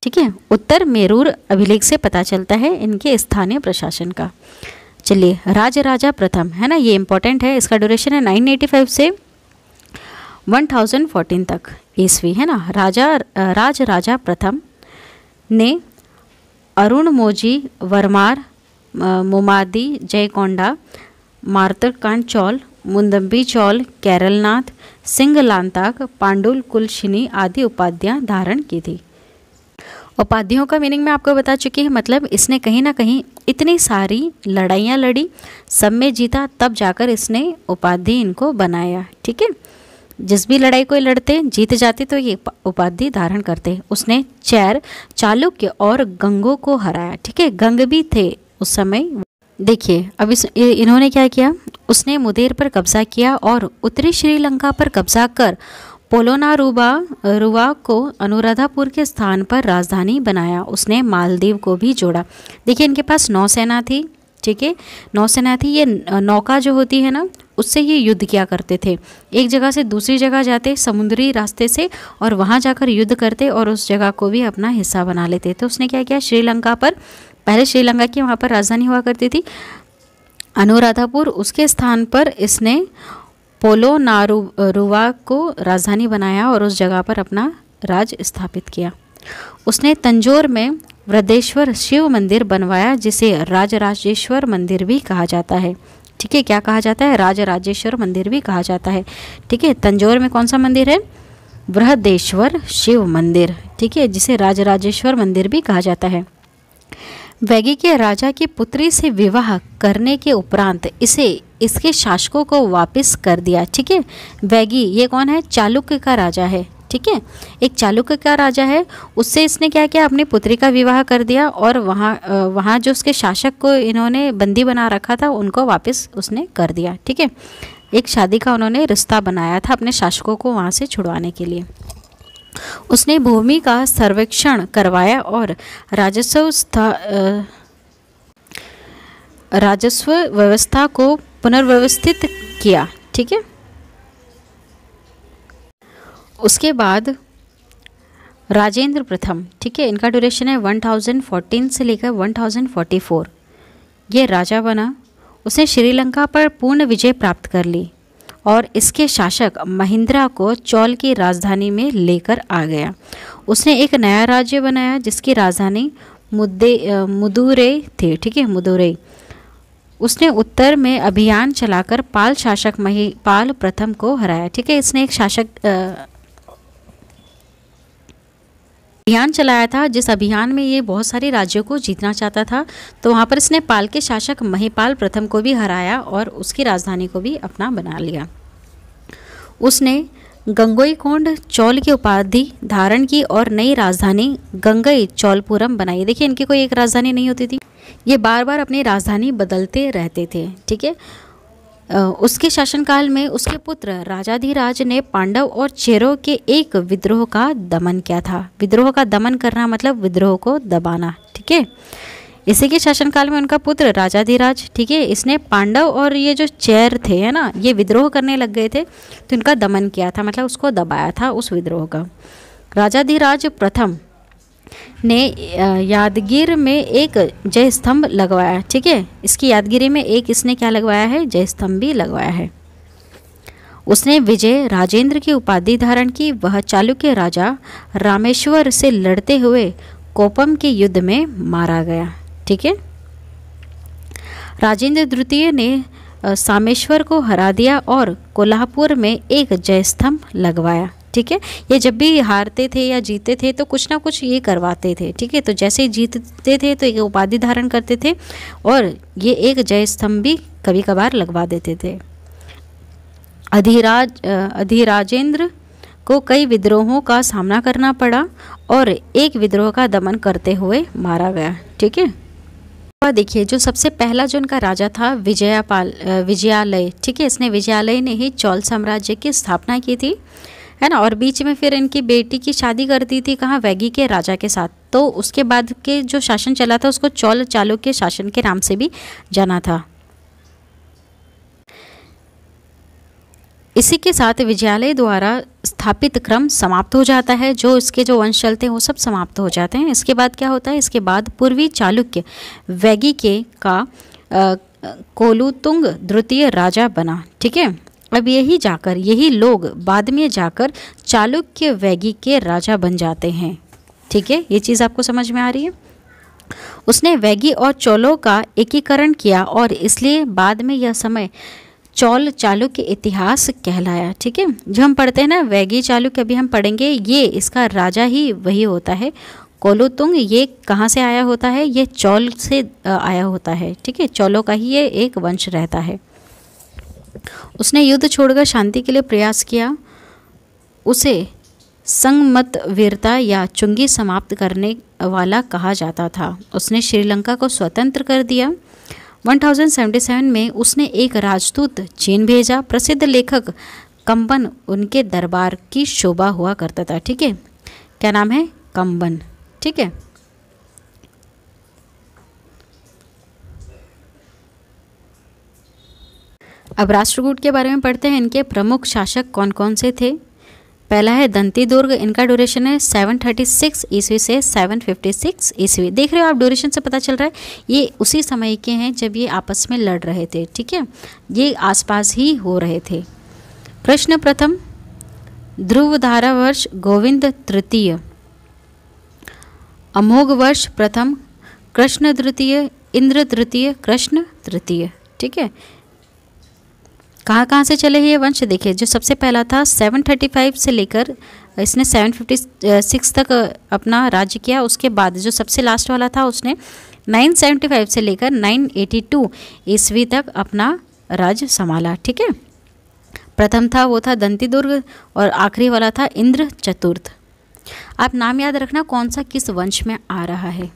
ठीक है उत्तर मेरूर अभिलेख से पता चलता है इनके स्थानीय प्रशासन का चलिए राजा राजा प्रथम है ना ये इंपॉर्टेंट है इसका ड्यूरेशन है 985 से 1014 तक ईस्वी है ना राजा राज राजा प्रथम ने अरुण मोजी वर्मार मुमादी जयकोंडा मार्तकांड चौल मुंदम्बी चौल केरलनाथ सिंह लांताक पांडुल कुलशिनी आदि उपाध्याय धारण की थी उपाधियों का मीनिंग मैं आपको बता चुकी है मतलब इसने कहीं ना कहीं इतनी सारी लड़ाइयाँ लड़ी सब में जीता तब जाकर इसने उपाधि इनको बनाया ठीक है जिस भी लड़ाई को लड़ते जीत जाते तो ये उपाधि धारण करते उसने चैर चालुक्य और गंगों को हराया ठीक है गंग भी थे उस समय देखिए अब इस इन्होंने क्या किया उसने मुदेर पर कब्जा किया और उत्तरी श्रीलंका पर कब्जा कर पोलोनारूबा रुवा को अनुराधापुर के स्थान पर राजधानी बनाया उसने मालदीव को भी जोड़ा देखिए इनके पास नौसेना थी ठीक है नौसेना थी ये नौका जो होती है ना उससे ये युद्ध किया करते थे एक जगह से दूसरी जगह जाते समुद्री रास्ते से और वहाँ जाकर युद्ध करते और उस जगह को भी अपना हिस्सा बना लेते तो उसने क्या किया श्रीलंका पर पहले श्रीलंका की वहाँ पर राजधानी हुआ करती थी अनुराधापुर उसके स्थान पर इसने पोलो नारुवा को राजधानी बनाया और उस जगह पर अपना राज स्थापित किया उसने तंजोर में वृद्धेश्वर शिव मंदिर बनवाया जिसे राजराजेश्वर मंदिर भी कहा जाता है ठीक है क्या कहा जाता है राजराजेश्वर मंदिर भी कहा जाता है ठीक है तंजोर में कौन सा मंदिर है बृहदेश्वर शिव मंदिर ठीक है जिसे राजराजेश्वर मंदिर भी कहा जाता है वैगी के राजा की पुत्री से विवाह करने के उपरांत इसे इसके शासकों को वापस कर दिया ठीक है वैगी ये कौन है चालुक्य का राजा है ठीक है एक चालुक्य का राजा है उससे इसने क्या किया अपनी पुत्री का विवाह कर दिया और वहाँ वहाँ जो उसके शासक को इन्होंने बंदी बना रखा था उनको वापस उसने कर दिया ठीक है एक शादी का उन्होंने रिश्ता बनाया था अपने शासकों को वहाँ से छुड़वाने के लिए उसने भूमि का सर्वेक्षण करवाया और राजस्व राजस्व व्यवस्था को पुनर्व्यवस्थित किया ठीक है उसके बाद राजेंद्र प्रथम ठीक है इनका ड्यूरेशन है 1014 से लेकर 1044 ये राजा बना उसने श्रीलंका पर पूर्ण विजय प्राप्त कर ली और इसके शासक महिंद्रा को चौल की राजधानी में लेकर आ गया उसने एक नया राज्य बनाया जिसकी राजधानी मुद्दे मुदुरै थे ठीक है मुदुरै उसने उत्तर में अभियान चलाकर पाल शासक मही पाल प्रथम को हराया ठीक है इसने एक शासक आ, अभियान चलाया था जिस अभियान में ये बहुत सारे राज्यों को जीतना चाहता था तो वहाँ पर इसने पाल के शासक महिपाल प्रथम को भी हराया और उसकी राजधानी को भी अपना बना लिया उसने गंगोई कोंड चौल की उपाधि धारण की और नई राजधानी गंगई चौलपुरम बनाई देखिए इनकी कोई एक राजधानी नहीं होती थी ये बार बार अपनी राजधानी बदलते रहते थे ठीक है उसके शासनकाल में उसके पुत्र राजाधिराज ने पांडव और चेरों के एक विद्रोह का दमन किया था विद्रोह का दमन करना मतलब विद्रोह को दबाना ठीक है इसी के शासनकाल में उनका पुत्र राजाधिराज ठीक है इसने पांडव और ये जो चेर थे है ना ये विद्रोह करने लग गए थे तो इनका दमन किया था मतलब उसको दबाया था उस विद्रोह का राजाधिराज प्रथम ने यादगीर में एक जय स्तंभ लगवाया ठीक है इसकी यादगिरी में एक इसने क्या लगवाया है जय स्तंभ भी लगवाया है उसने विजय राजेंद्र की उपाधि धारण की वह चालुक्य राजा रामेश्वर से लड़ते हुए कोपम के युद्ध में मारा गया ठीक है राजेंद्र द्वितीय ने सामेश्वर को हरा दिया और कोल्हापुर में एक जयस्तंभ लगवाया ठीक है ये जब भी हारते थे या जीते थे तो कुछ ना कुछ ये करवाते थे ठीक है तो जैसे ही जीतते थे तो ये उपाधि धारण करते थे और ये एक जय स्तंभ भी कभी कभार लगवा देते थे अधिराज अधिराजेंद्र को कई विद्रोहों का सामना करना पड़ा और एक विद्रोह का दमन करते हुए मारा गया ठीक है देखिए जो सबसे पहला जो उनका राजा था विजयापाल विजयालय ठीक है इसने विजयालय ने ही चौल साम्राज्य की स्थापना की थी है ना और बीच में फिर इनकी बेटी की शादी कर दी थी कहाँ वैगी के राजा के साथ तो उसके बाद के जो शासन चला था उसको चौल चालू के शासन के नाम से भी जाना था इसी के साथ विजयालय द्वारा स्थापित क्रम समाप्त हो जाता है जो इसके जो वंश चलते हैं वो सब समाप्त हो जाते हैं इसके बाद क्या होता है इसके बाद पूर्वी चालुक्य वैगी के का कोलुतुंग द्वितीय राजा बना ठीक है अब यही जाकर यही लोग बाद में जाकर चालुक्य वैगी के राजा बन जाते हैं ठीक है ये चीज़ आपको समझ में आ रही है उसने वैगी और चोलों का एकीकरण किया और इसलिए बाद में यह समय चौल चालुक्य इतिहास कहलाया ठीक है जो हम पढ़ते हैं ना वैगी चालुक्य अभी हम पढ़ेंगे ये इसका राजा ही वही होता है कोलोतुंग ये कहाँ से आया होता है ये चौल से आया होता है ठीक है चौलों का ही ये एक वंश रहता है उसने युद्ध छोड़कर शांति के लिए प्रयास किया उसे संगमत वीरता या चुंगी समाप्त करने वाला कहा जाता था उसने श्रीलंका को स्वतंत्र कर दिया 1077 में उसने एक राजदूत चीन भेजा प्रसिद्ध लेखक कंबन उनके दरबार की शोभा हुआ करता था ठीक है क्या नाम है कंबन ठीक है अब राष्ट्रकूट के बारे में पढ़ते हैं इनके प्रमुख शासक कौन कौन से थे पहला है दंती दुर्ग इनका ड्यूरेशन है 736 ईस्वी से 756 ईस्वी देख रहे हो आप ड्यूरेशन से पता चल रहा है ये उसी समय के हैं जब ये आपस में लड़ रहे थे ठीक है ये आसपास ही हो रहे थे कृष्ण प्रथम ध्रुव धारा वर्ष गोविंद तृतीय अमोघ वर्ष प्रथम कृष्ण तृतीय इंद्र तृतीय कृष्ण तृतीय ठीक है कहाँ कहाँ से चले ये वंश देखिए जो सबसे पहला था 735 से लेकर इसने 756 तक अपना राज्य किया उसके बाद जो सबसे लास्ट वाला था उसने 975 से लेकर 982 ईस्वी तक अपना राज्य संभाला ठीक है प्रथम था वो था दंती दुर्ग और आखिरी वाला था इंद्र चतुर्थ आप नाम याद रखना कौन सा किस वंश में आ रहा है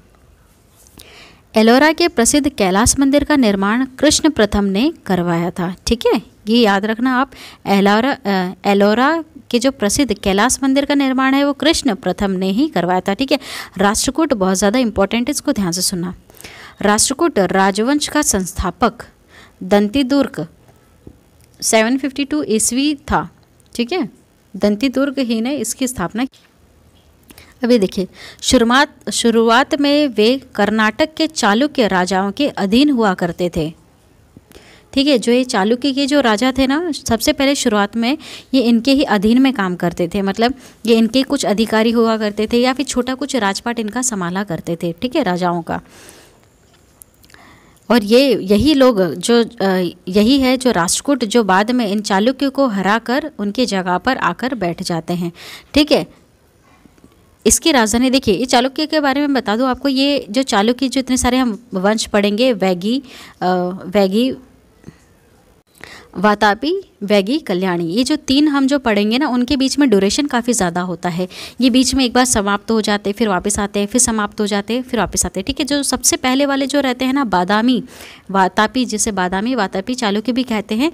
एलोरा के प्रसिद्ध कैलाश मंदिर का निर्माण कृष्ण प्रथम ने करवाया था ठीक है ये याद रखना आप एलोरा एलोरा के जो प्रसिद्ध कैलाश मंदिर का निर्माण है वो कृष्ण प्रथम ने ही करवाया था ठीक है राष्ट्रकूट बहुत ज़्यादा इंपॉर्टेंट है इसको ध्यान से सुनना राष्ट्रकूट राजवंश का संस्थापक दंतीदुर्ग 752 ईस्वी था ठीक है दंतीदुर्ग ही ने इसकी स्थापना की अभी देखिए शुरुआत शुरुआत में वे कर्नाटक के चालुक्य राजाओं के अधीन हुआ करते थे ठीक है जो ये चालुक्य के जो राजा थे ना सबसे पहले शुरुआत में ये इनके ही अधीन में काम करते थे मतलब ये इनके कुछ अधिकारी हुआ करते थे या फिर छोटा कुछ राजपाट इनका संभाला करते थे ठीक है राजाओं का और ये यही लोग जो यही है जो राष्ट्रकूट जो बाद में इन चालुक्य को हरा कर उनकी जगह पर आकर बैठ जाते हैं ठीक है इसकी राजधानी देखिए ये चालुक्य के बारे में बता दूँ आपको ये जो चालुक्य जो इतने सारे हम वंश पढ़ेंगे वैगी वैगी वातापी वैगी कल्याणी ये जो तीन हम जो पढ़ेंगे ना उनके बीच में ड्यूरेशन काफ़ी ज़्यादा होता है ये बीच में एक बार समाप्त हो जाते फिर वापस आते हैं फिर समाप्त हो जाते फिर वापस आते हैं ठीक है जो सबसे पहले वाले जो रहते हैं ना बादामी वातापी जिसे बादामी वातापी चालुक्य भी कहते हैं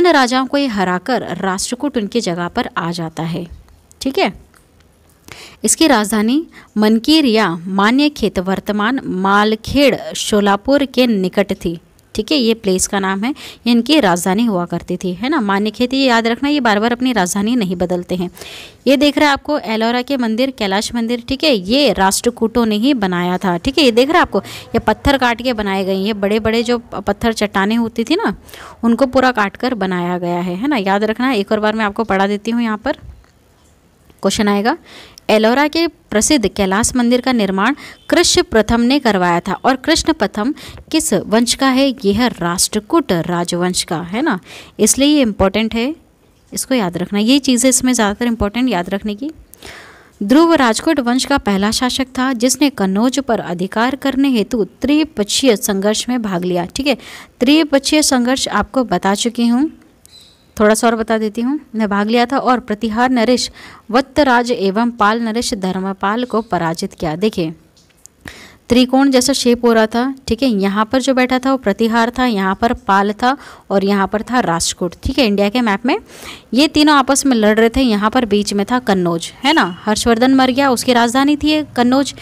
उन राजाओं को ये कर राष्ट्रकूट उनकी जगह पर आ जाता है ठीक है इसकी राजधानी मनकीर या मान्य खेत वर्तमान मालखेड़ शोलापुर के निकट थी ठीक है ये प्लेस का नाम है ये इनकी राजधानी हुआ करती थी है ना मान्य खेत ये याद रखना ये बार बार अपनी राजधानी नहीं बदलते हैं ये देख रहा है आपको एलोरा के मंदिर कैलाश मंदिर ठीक है ये राष्ट्रकूटों ने ही बनाया था ठीक है ये देख रहा है आपको ये पत्थर काट के बनाए गए ये बड़े बड़े जो पत्थर चट्टाने होती थी ना उनको पूरा काट कर बनाया गया है है ना याद रखना एक और बार मैं आपको पढ़ा देती हूँ यहाँ पर क्वेश्चन आएगा एलोरा के प्रसिद्ध कैलाश मंदिर का निर्माण कृष्ण प्रथम ने करवाया था और कृष्ण प्रथम किस वंश का है यह राष्ट्रकूट राजवंश का है ना इसलिए ये इम्पोर्टेंट है इसको याद रखना ये चीज़ें इसमें ज़्यादातर इम्पोर्टेंट याद रखने की ध्रुव राजकोट वंश का पहला शासक था जिसने कन्नौज पर अधिकार करने हेतु त्रिपक्षीय संघर्ष में भाग लिया ठीक है त्रिपक्षीय संघर्ष आपको बता चुकी हूँ थोड़ा सा और बता देती हूँ मैं भाग लिया था और प्रतिहार नरेश वत्तराज एवं पाल नरेश धर्मपाल को पराजित किया देखिए त्रिकोण जैसा शेप हो रहा था ठीक है यहाँ पर जो बैठा था वो प्रतिहार था यहाँ पर पाल था और यहाँ पर था राजकोट ठीक है इंडिया के मैप में ये तीनों आपस में लड़ रहे थे यहाँ पर बीच में था कन्नौज है ना हर्षवर्धन मर गया उसकी राजधानी थी कन्नौज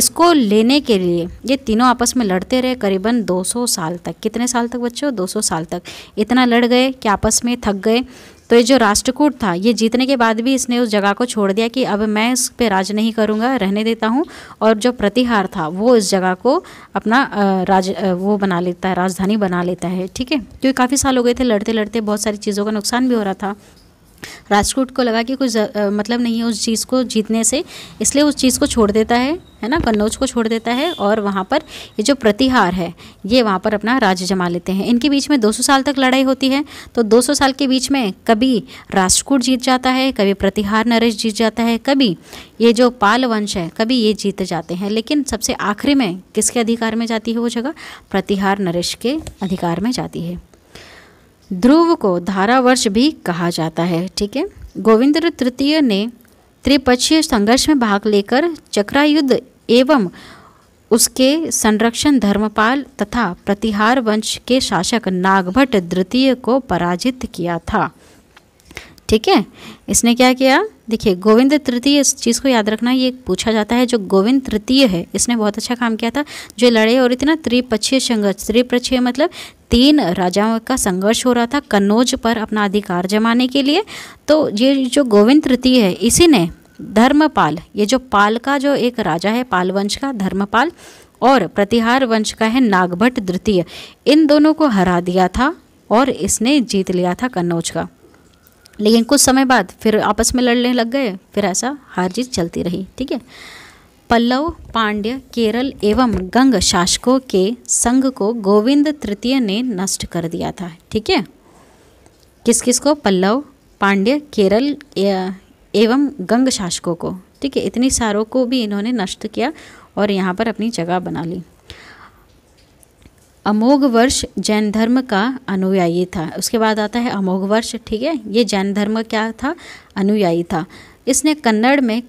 इसको लेने के लिए ये तीनों आपस में लड़ते रहे करीबन 200 साल तक कितने साल तक बच्चों 200 साल तक इतना लड़ गए कि आपस में थक गए तो ये जो राष्ट्रकूट था ये जीतने के बाद भी इसने उस जगह को छोड़ दिया कि अब मैं इस पर राज नहीं करूँगा रहने देता हूँ और जो प्रतिहार था वो इस जगह को अपना राज वो बना लेता है राजधानी बना लेता है ठीक है क्योंकि काफ़ी साल हो गए थे लड़ते लड़ते बहुत सारी चीज़ों का नुकसान भी हो रहा था राजकोट को लगा कि कोई मतलब नहीं है उस चीज़ को जीतने से इसलिए उस चीज़ को छोड़ देता है है ना कन्नौज को छोड़ देता है और वहाँ पर ये जो प्रतिहार है ये वहाँ पर अपना राज्य जमा लेते हैं इनके बीच में 200 साल तक लड़ाई होती है तो 200 साल के बीच में कभी राजकोट जीत जाता है कभी प्रतिहार नरेश जीत जाता है कभी ये जो पाल वंश है कभी ये जीत जाते हैं लेकिन सबसे आखिरी में किसके अधिकार में जाती है वो जगह प्रतिहार नरेश के अधिकार में जाती है ध्रुव को धारावर्ष भी कहा जाता है ठीक है गोविंद तृतीय ने त्रिपक्षीय संघर्ष में भाग लेकर चक्रायुद्ध एवं उसके संरक्षण धर्मपाल तथा प्रतिहार वंश के शासक नागभट्ट द्वितीय को पराजित किया था ठीक है इसने क्या किया देखिए गोविंद तृतीय इस चीज़ को याद रखना ये पूछा जाता है जो गोविंद तृतीय है इसने बहुत अच्छा काम किया था जो लड़े और इतना त्रिपक्षीय संघर्ष त्रिपक्षीय मतलब तीन राजाओं का संघर्ष हो रहा था कन्नौज पर अपना अधिकार जमाने के लिए तो ये जो गोविंद तृतीय है इसी ने धर्मपाल ये जो पाल का जो एक राजा है पाल वंश का धर्मपाल और प्रतिहार वंश का है नागभट्ट द्वितीय इन दोनों को हरा दिया था और इसने जीत लिया था कन्नौज का लेकिन कुछ समय बाद फिर आपस में लड़ने लग गए फिर ऐसा हार जीत चलती रही ठीक है पल्लव पांड्य केरल एवं गंग शासकों के संघ को गोविंद तृतीय ने नष्ट कर दिया था ठीक है किस किस को पल्लव पांड्य केरल एवं गंग शासकों को ठीक है इतनी सारों को भी इन्होंने नष्ट किया और यहाँ पर अपनी जगह बना ली अमोघ वर्ष जैन धर्म का अनुयायी था उसके बाद आता है अमोघ वर्ष ठीक है ये जैन धर्म क्या था अनुयायी था इसने कन्नड़ में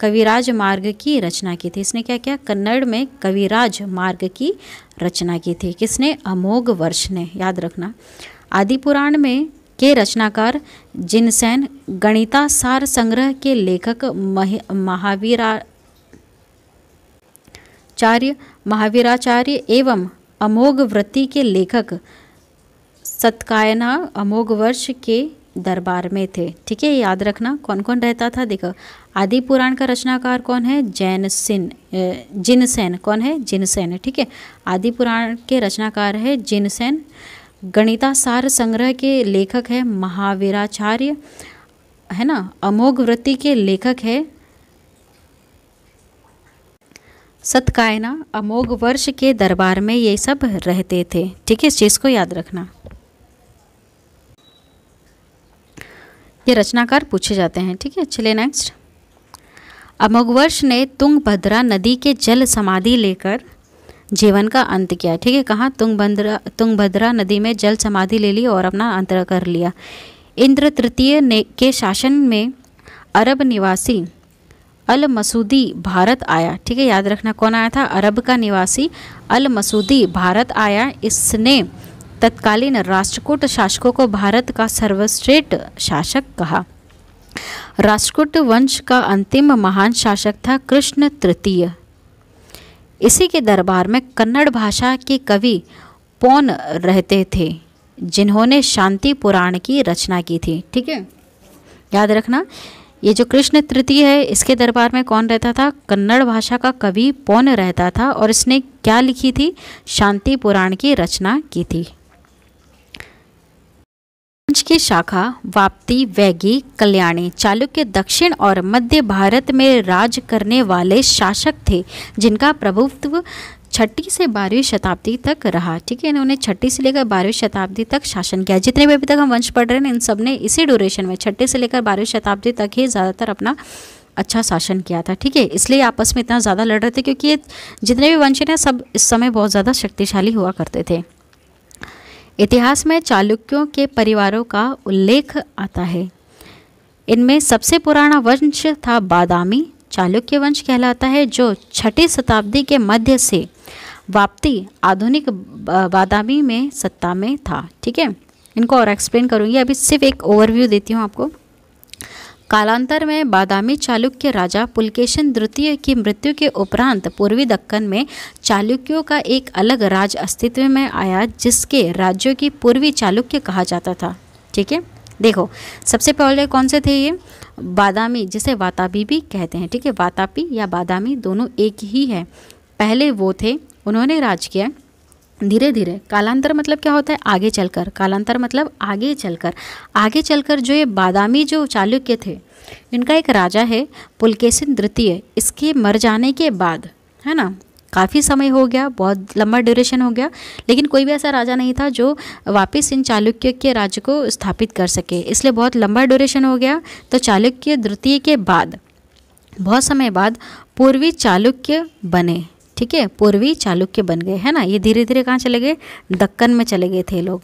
कविराज मार्ग की रचना की थी इसने क्या क्या कन्नड़ में कविराज मार्ग की रचना की थी किसने अमोघ वर्ष ने याद रखना आदि पुराण में के रचनाकार जिनसेन गणिता सार संग्रह के लेखक महावीरा चार्य महावीराचार्य एवं अमोघ व्रति के लेखक सतकायना अमोघ वर्ष के दरबार में थे ठीक है याद रखना कौन कौन रहता था देखो आदि पुराण का रचनाकार कौन है जैन सिन जिनसेन कौन है जिनसेन ठीक है आदि पुराण के रचनाकार है जिनसेन गणितासार संग्रह के लेखक है महावीराचार्य है ना अमोघ वृत्ति के लेखक है सतकायना अमोघ वर्ष के दरबार में ये सब रहते थे ठीक है इस चीज़ को याद रखना ये रचनाकार पूछे जाते हैं ठीक है चलिए नेक्स्ट अमोघवर्ष ने तुंगभद्रा नदी के जल समाधि लेकर जीवन का अंत किया ठीक है कहाँ तुंगभद्रा तुंगभद्रा नदी में जल समाधि ले ली और अपना अंत कर लिया इंद्र तृतीय ने के शासन में अरब निवासी अल मसूदी भारत आया ठीक है याद रखना कौन आया था अरब का निवासी अल मसूदी भारत आया इसने तत्कालीन राष्ट्रकूट शासकों को भारत का सर्वश्रेष्ठ शासक कहा राष्ट्रकूट वंश का अंतिम महान शासक था कृष्ण तृतीय इसी के दरबार में कन्नड़ भाषा के कवि पौन रहते थे जिन्होंने शांति पुराण की रचना की थी ठीक है याद रखना ये जो कृष्ण तृतीय है इसके दरबार में कौन रहता था कन्नड़ भाषा का कवि पौन रहता था और इसने क्या लिखी थी शांति पुराण की रचना की थी पंच की शाखा वाप्ती वैगी कल्याणी चालुक्य दक्षिण और मध्य भारत में राज करने वाले शासक थे जिनका प्रभुत्व छठी से बारहवीं शताब्दी तक रहा ठीक है इन्होंने छठी से लेकर बारहवीं शताब्दी तक शासन किया जितने भी अभी तक हम वंश पढ़ रहे हैं इन सब ने इसी ड्यूरेशन में छठी से लेकर बारहवीं शताब्दी तक ही ज़्यादातर अपना अच्छा शासन किया था ठीक है इसलिए आपस में इतना ज़्यादा लड़ रहे थे क्योंकि ये जितने भी वंश हैं सब इस समय बहुत ज़्यादा शक्तिशाली हुआ करते थे इतिहास में चालुक्यों के परिवारों का उल्लेख आता है इनमें सबसे पुराना वंश था बादामी चालुक्य वंश कहलाता है जो छठी शताब्दी के मध्य से वापती आधुनिक बादामी में सत्ता में था ठीक है इनको और एक्सप्लेन करूँगी अभी सिर्फ एक ओवरव्यू देती हूँ आपको कालांतर में बादामी चालुक्य राजा पुलकेशन द्वितीय की मृत्यु के उपरांत पूर्वी दक्कन में चालुक्यों का एक अलग राज अस्तित्व में आया जिसके राज्यों की पूर्वी चालुक्य कहा जाता था ठीक है देखो सबसे पहले कौन से थे ये बादामी जिसे वातापी भी कहते हैं ठीक है वातापी या बादामी दोनों एक ही है पहले वो थे उन्होंने राज किया धीरे धीरे कालांतर मतलब क्या होता है आगे चलकर कालांतर मतलब आगे चलकर आगे चलकर जो ये बादामी जो चालुक्य थे इनका एक राजा है पुलकेसिन द्वितीय इसके मर जाने के बाद है ना काफ़ी समय हो गया बहुत लंबा ड्यूरेशन हो गया लेकिन कोई भी ऐसा राजा नहीं था जो वापस इन चालुक्य के राज्य को स्थापित कर सके इसलिए बहुत लंबा ड्यूरेशन हो गया तो चालुक्य द्वितीय के बाद बहुत समय बाद पूर्वी चालुक्य बने ठीक है पूर्वी चालुक्य बन गए है ना ये धीरे धीरे कहाँ चले गए दक्कन में चले गए थे लोग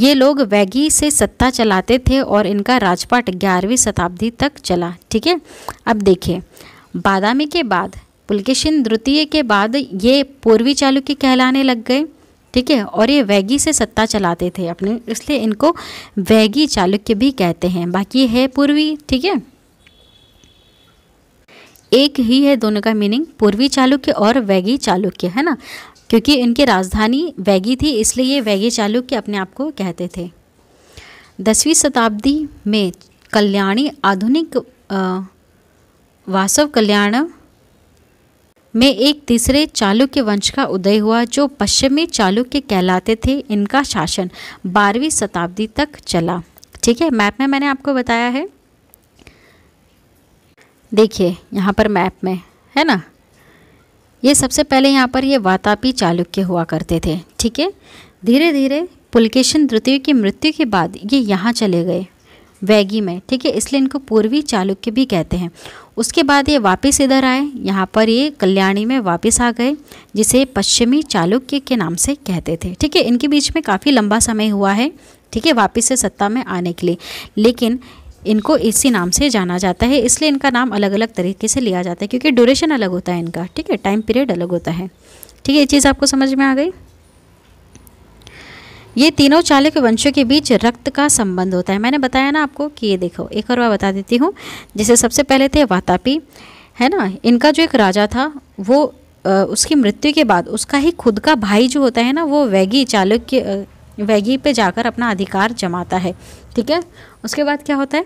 ये लोग वैगी से सत्ता चलाते थे और इनका राजपाट ग्यारहवीं शताब्दी तक चला ठीक है अब देखिए बादामी के बाद पुलकेशिन द्वितीय के बाद ये पूर्वी चालुक्य कहलाने लग गए ठीक है और ये वैगी से सत्ता चलाते थे अपने इसलिए इनको वैगी चालुक्य भी कहते हैं बाकी है पूर्वी ठीक है एक ही है दोनों का मीनिंग पूर्वी चालुक्य और वैगी चालुक्य है ना क्योंकि इनकी राजधानी वैगी थी इसलिए ये वैगी चालुक्य अपने आप को कहते थे दसवीं शताब्दी में कल्याणी आधुनिक वासव कल्याण में एक तीसरे चालुक्य वंश का उदय हुआ जो पश्चिमी चालुक्य कहलाते थे इनका शासन बारहवीं शताब्दी तक चला ठीक है मैप में मैंने आपको बताया है देखिए यहाँ पर मैप में है ना ये सबसे पहले यहाँ पर ये वातापी चालुक्य हुआ करते थे ठीक है धीरे धीरे पुलकेशन द्वितीय की मृत्यु के बाद ये यहाँ चले गए वैगी में ठीक है इसलिए इनको पूर्वी चालुक्य भी कहते हैं उसके बाद ये वापस इधर आए यहाँ पर ये कल्याणी में वापस आ गए जिसे पश्चिमी चालुक्य के नाम से कहते थे ठीक है इनके बीच में काफ़ी लंबा समय हुआ है ठीक है वापस से सत्ता में आने के लिए लेकिन इनको इसी नाम से जाना जाता है इसलिए इनका नाम अलग अलग तरीके से लिया जाता है क्योंकि ड्यूरेशन अलग होता है इनका ठीक है टाइम पीरियड अलग होता है ठीक है ये चीज़ आपको समझ में आ गई ये तीनों चालक वंशों के बीच रक्त का संबंध होता है मैंने बताया ना आपको कि ये देखो एक और बार बता देती हूँ जैसे सबसे पहले थे वातापी है ना इनका जो एक राजा था वो उसकी मृत्यु के बाद उसका ही खुद का भाई जो होता है ना वो वैगी के वैगी पे जाकर अपना अधिकार जमाता है ठीक है उसके बाद क्या होता है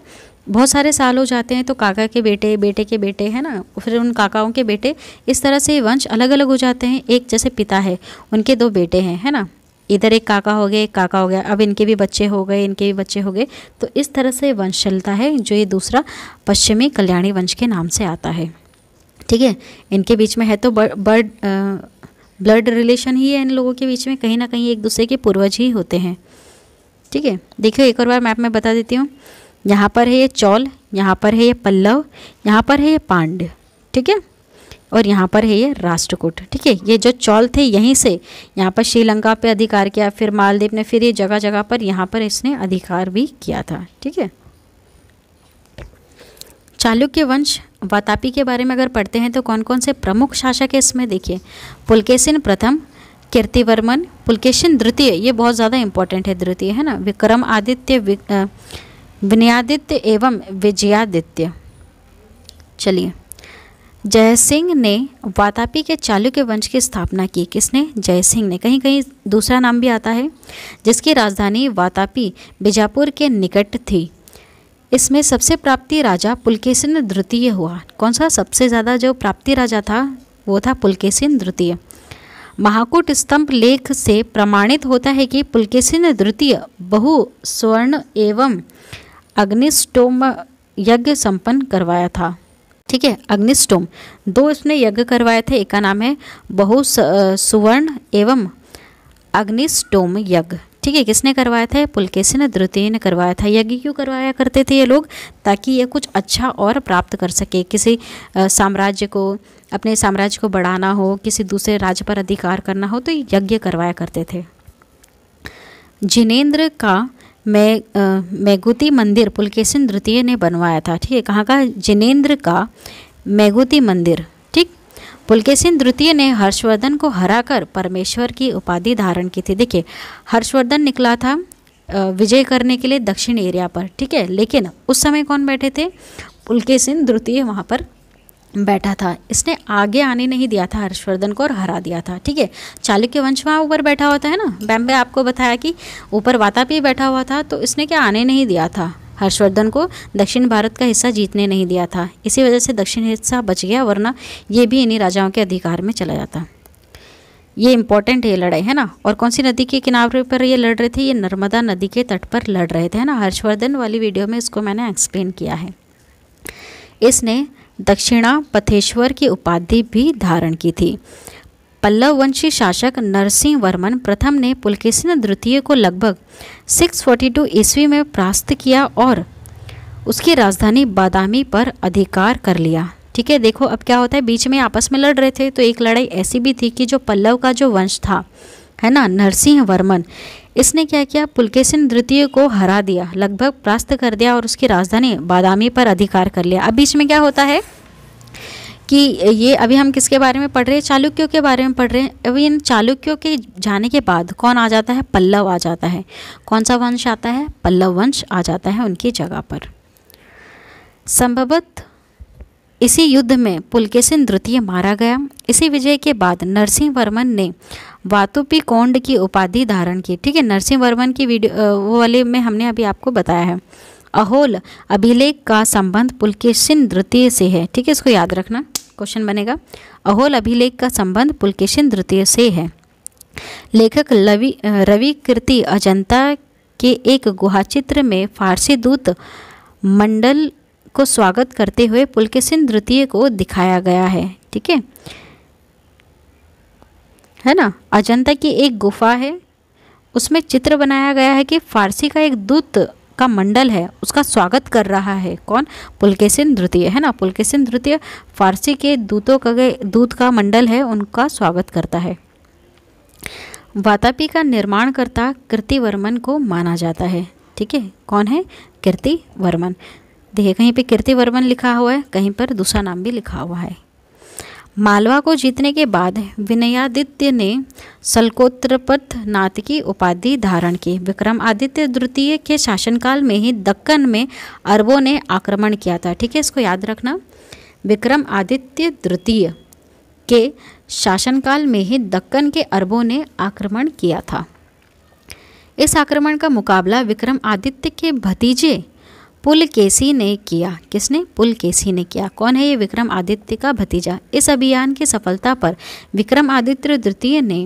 बहुत सारे साल हो जाते हैं तो काका के बेटे बेटे के बेटे है ना फिर उन काकाओं के बेटे इस तरह से वंश अलग अलग हो जाते हैं एक जैसे पिता है उनके दो बेटे हैं है ना इधर एक काका हो गया एक काका हो गया अब इनके भी बच्चे हो गए इनके भी बच्चे हो गए तो इस तरह से वंश चलता है जो ये दूसरा पश्चिमी कल्याणी वंश के नाम से आता है ठीक है इनके बीच में है तो बर्ड ब्लड रिलेशन ही है इन लोगों के बीच में कहीं ना कहीं एक दूसरे के पूर्वज ही होते हैं ठीक है देखिए एक और बार मैप में बता देती हूँ यहाँ पर है ये चौल यहाँ पर है ये पल्लव यहाँ पर है ये पांड ठीक है और यहाँ पर है ये राष्ट्रकूट ठीक है ये जो चौल थे यहीं से यहाँ पर श्रीलंका पे अधिकार किया फिर मालदीव ने फिर ये जगह जगह पर यहाँ पर इसने अधिकार भी किया था ठीक है चालुक्य वंश वातापी के बारे में अगर पढ़ते हैं तो कौन कौन से प्रमुख शासक है इसमें देखिए पुलकेशिन प्रथम कीर्तिवर्मन पुलकेशन द्वितीय ये बहुत ज़्यादा इंपॉर्टेंट है द्वितीय है ना विक्रम आदित्य विनयादित्य एवं विजयादित्य चलिए जय सिंह ने वातापी के चालुक्य वंश की स्थापना की किसने जय सिंह ने कहीं कहीं दूसरा नाम भी आता है जिसकी राजधानी वातापी बीजापुर के निकट थी इसमें सबसे प्राप्ति राजा पुलकेसिन द्वितीय हुआ कौन सा सबसे ज़्यादा जो प्राप्ति राजा था वो था पुलकेसिन द्वितीय महाकुट स्तंभ लेख से प्रमाणित होता है कि पुलकेसिन द्वितीय बहु स्वर्ण एवं अग्निस्टोम यज्ञ संपन्न करवाया था ठीक है अग्निस्टोम दो इसने यज्ञ करवाए थे एक का नाम है बहु सुवर्ण एवं अग्निस्टोम यज्ञ ठीक है किसने करवाया था पुलकेसी ने द्वितीय ने करवाया था यज्ञ क्यों करवाया करते थे ये लोग ताकि ये कुछ अच्छा और प्राप्त कर सके किसी साम्राज्य को अपने साम्राज्य को बढ़ाना हो किसी दूसरे राज्य पर अधिकार करना हो तो यज्ञ करवाया करते थे जिनेन्द्र का मै मैगुती मंदिर पुलकेशन द्वितीय ने बनवाया था ठीक है कहाँ का जिनेन्द्र का मैगुती मंदिर ठीक पुलकेशन द्वितीय ने हर्षवर्धन को हराकर परमेश्वर की उपाधि धारण की थी देखिए हर्षवर्धन निकला था विजय करने के लिए दक्षिण एरिया पर ठीक है लेकिन उस समय कौन बैठे थे पुलकेशन द्वितीय वहाँ पर बैठा था इसने आगे आने नहीं दिया था हर्षवर्धन को और हरा दिया था ठीक है चालुक्य वंश वहाँ ऊपर बैठा होता है ना बैम्बे आपको बताया कि ऊपर वातापी बैठा हुआ था तो इसने क्या आने नहीं दिया था हर्षवर्धन को दक्षिण भारत का हिस्सा जीतने नहीं दिया था इसी वजह से दक्षिण हिस्सा बच गया वरना ये भी इन्हीं राजाओं के अधिकार में चला जाता ये इंपॉर्टेंट है ये लड़ाई है ना और कौन सी नदी के किनारे पर ये लड़ रहे थे ये नर्मदा नदी के तट पर लड़ रहे थे है ना हर्षवर्धन वाली वीडियो में इसको मैंने एक्सप्लेन किया है इसने दक्षिणा पथेश्वर की उपाधि भी धारण की थी पल्लव वंशी शासक नरसिंह वर्मन प्रथम ने पुलकेशन द्वितीय को लगभग 642 ईस्वी में प्रास्त किया और उसकी राजधानी बादामी पर अधिकार कर लिया ठीक है देखो अब क्या होता है बीच में आपस में लड़ रहे थे तो एक लड़ाई ऐसी भी थी कि जो पल्लव का जो वंश था है ना नरसिंह वर्मन इसने क्या किया पुलकेशन द्वितीय को हरा दिया लगभग प्रास्त कर दिया और उसकी राजधानी बादामी पर अधिकार कर लिया अब बीच में क्या होता है कि ये अभी हम किसके बारे में पढ़ रहे हैं चालुक्यों के बारे में पढ़ रहे हैं अभी इन चालुक्यों के जाने के बाद कौन आ जाता है पल्लव आ जाता है कौन सा वंश आता है पल्लव वंश आ जाता है उनकी जगह पर संभवत इसी युद्ध में पुलकेसिन द्वितीय मारा गया इसी विजय के बाद नरसिंह वर्मन ने वातुपी कोंड की उपाधि धारण की ठीक है नरसिंह वर्मन की वीडियो वो वाले में हमने अभी आपको बताया है अहोल अभिलेख का संबंध पुलकेशन द्वितीय से है ठीक है इसको याद रखना क्वेश्चन बनेगा अहोल अभिलेख का संबंध पुलकेशन द्वितीय से है लेखक लवि रवि कृति अजंता के एक गुहाचित्र में फारसी दूत मंडल को स्वागत करते हुए पुलकेसिन द्वितीय को दिखाया गया है ठीक है है ना अजंता की एक गुफा है उसमें चित्र बनाया गया है कि फारसी का एक दूत का मंडल है उसका स्वागत कर रहा है कौन पुलकेसिन द्वितीय है ना पुलकेसिन द्वितीय फारसी के दूतों का दूत का मंडल है उनका स्वागत करता है वातापी का निर्माणकर्ता वर्मन को माना जाता है ठीक है कौन है वर्मन देखिए कहीं पे कीर्ति वर्मन लिखा हुआ है कहीं पर दूसरा नाम भी लिखा हुआ है मालवा को जीतने के बाद विनयादित्य ने सलकोत्रपथ नाथ की उपाधि धारण की विक्रमादित्य द्वितीय के शासनकाल में ही दक्कन में अरबों ने आक्रमण किया था ठीक है इसको याद रखना विक्रम आदित्य द्वितीय के शासनकाल में ही दक्कन के अरबों ने आक्रमण किया था इस आक्रमण का मुकाबला विक्रम आदित्य के भतीजे पुल केसी ने किया किसने पुल केसी ने किया कौन है ये विक्रम आदित्य का भतीजा इस अभियान की सफलता पर विक्रम आदित्य द्वितीय ने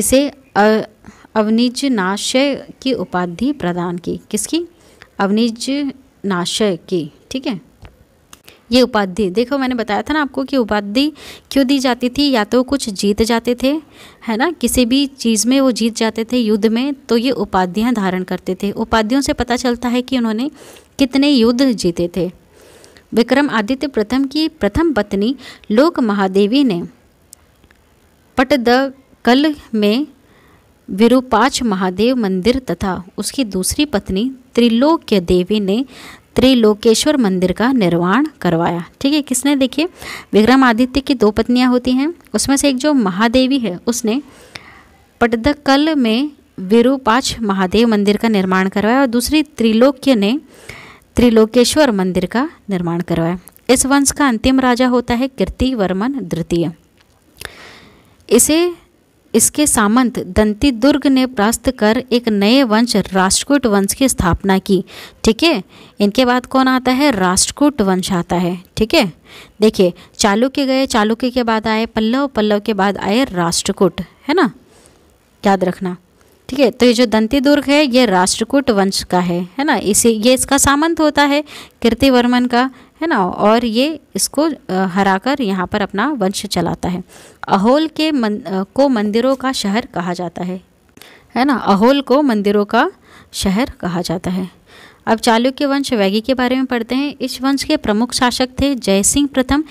इसे अवनिजनाशय की उपाधि प्रदान की किसकी अवनिजनाशय की ठीक है ये उपाधि देखो मैंने बताया था ना आपको कि उपाधि क्यों दी जाती थी या तो कुछ जीत जाते थे है ना किसी भी चीज़ में वो जीत जाते थे युद्ध में तो ये उपाधियाँ धारण करते थे उपाधियों से पता चलता है कि उन्होंने कितने युद्ध जीते थे विक्रम आदित्य प्रथम की प्रथम पत्नी लोक महादेवी ने कल में विरूपाच महादेव मंदिर तथा उसकी दूसरी पत्नी त्रिलोक्य देवी ने त्रिलोकेश्वर मंदिर का निर्माण करवाया ठीक है किसने देखिए विक्रमादित्य की दो पत्नियां होती हैं उसमें से एक जो महादेवी है उसने पटदकल में विरूपाच महादेव मंदिर का निर्माण करवाया और दूसरी त्रिलोक्य ने त्रिलोकेश्वर मंदिर का निर्माण करवाया इस वंश का अंतिम राजा होता है कीर्ति वर्मन द्वितीय इसे इसके सामंत दंती दुर्ग ने प्रास्त कर एक नए वंश राष्ट्रकूट वंश की स्थापना की ठीक है इनके बाद कौन आता है राष्ट्रकूट वंश आता है ठीक है देखिए चालुक्य गए चालुक्य के बाद आए पल्लव पल्लव के बाद आए राष्ट्रकूट है ना याद रखना ठीक है तो ये जो दंती दुर्ग है ये राष्ट्रकूट वंश का है है ना इसे ये इसका सामंत होता है कीर्ति वर्मन का है ना और ये इसको हराकर यहाँ पर अपना वंश चलाता है अहोल के मन को मंदिरों का शहर कहा जाता है है ना अहोल को मंदिरों का शहर कहा जाता है अब चालुक्य वंश वैगी के बारे में पढ़ते हैं इस वंश के प्रमुख शासक थे जयसिंह प्रथम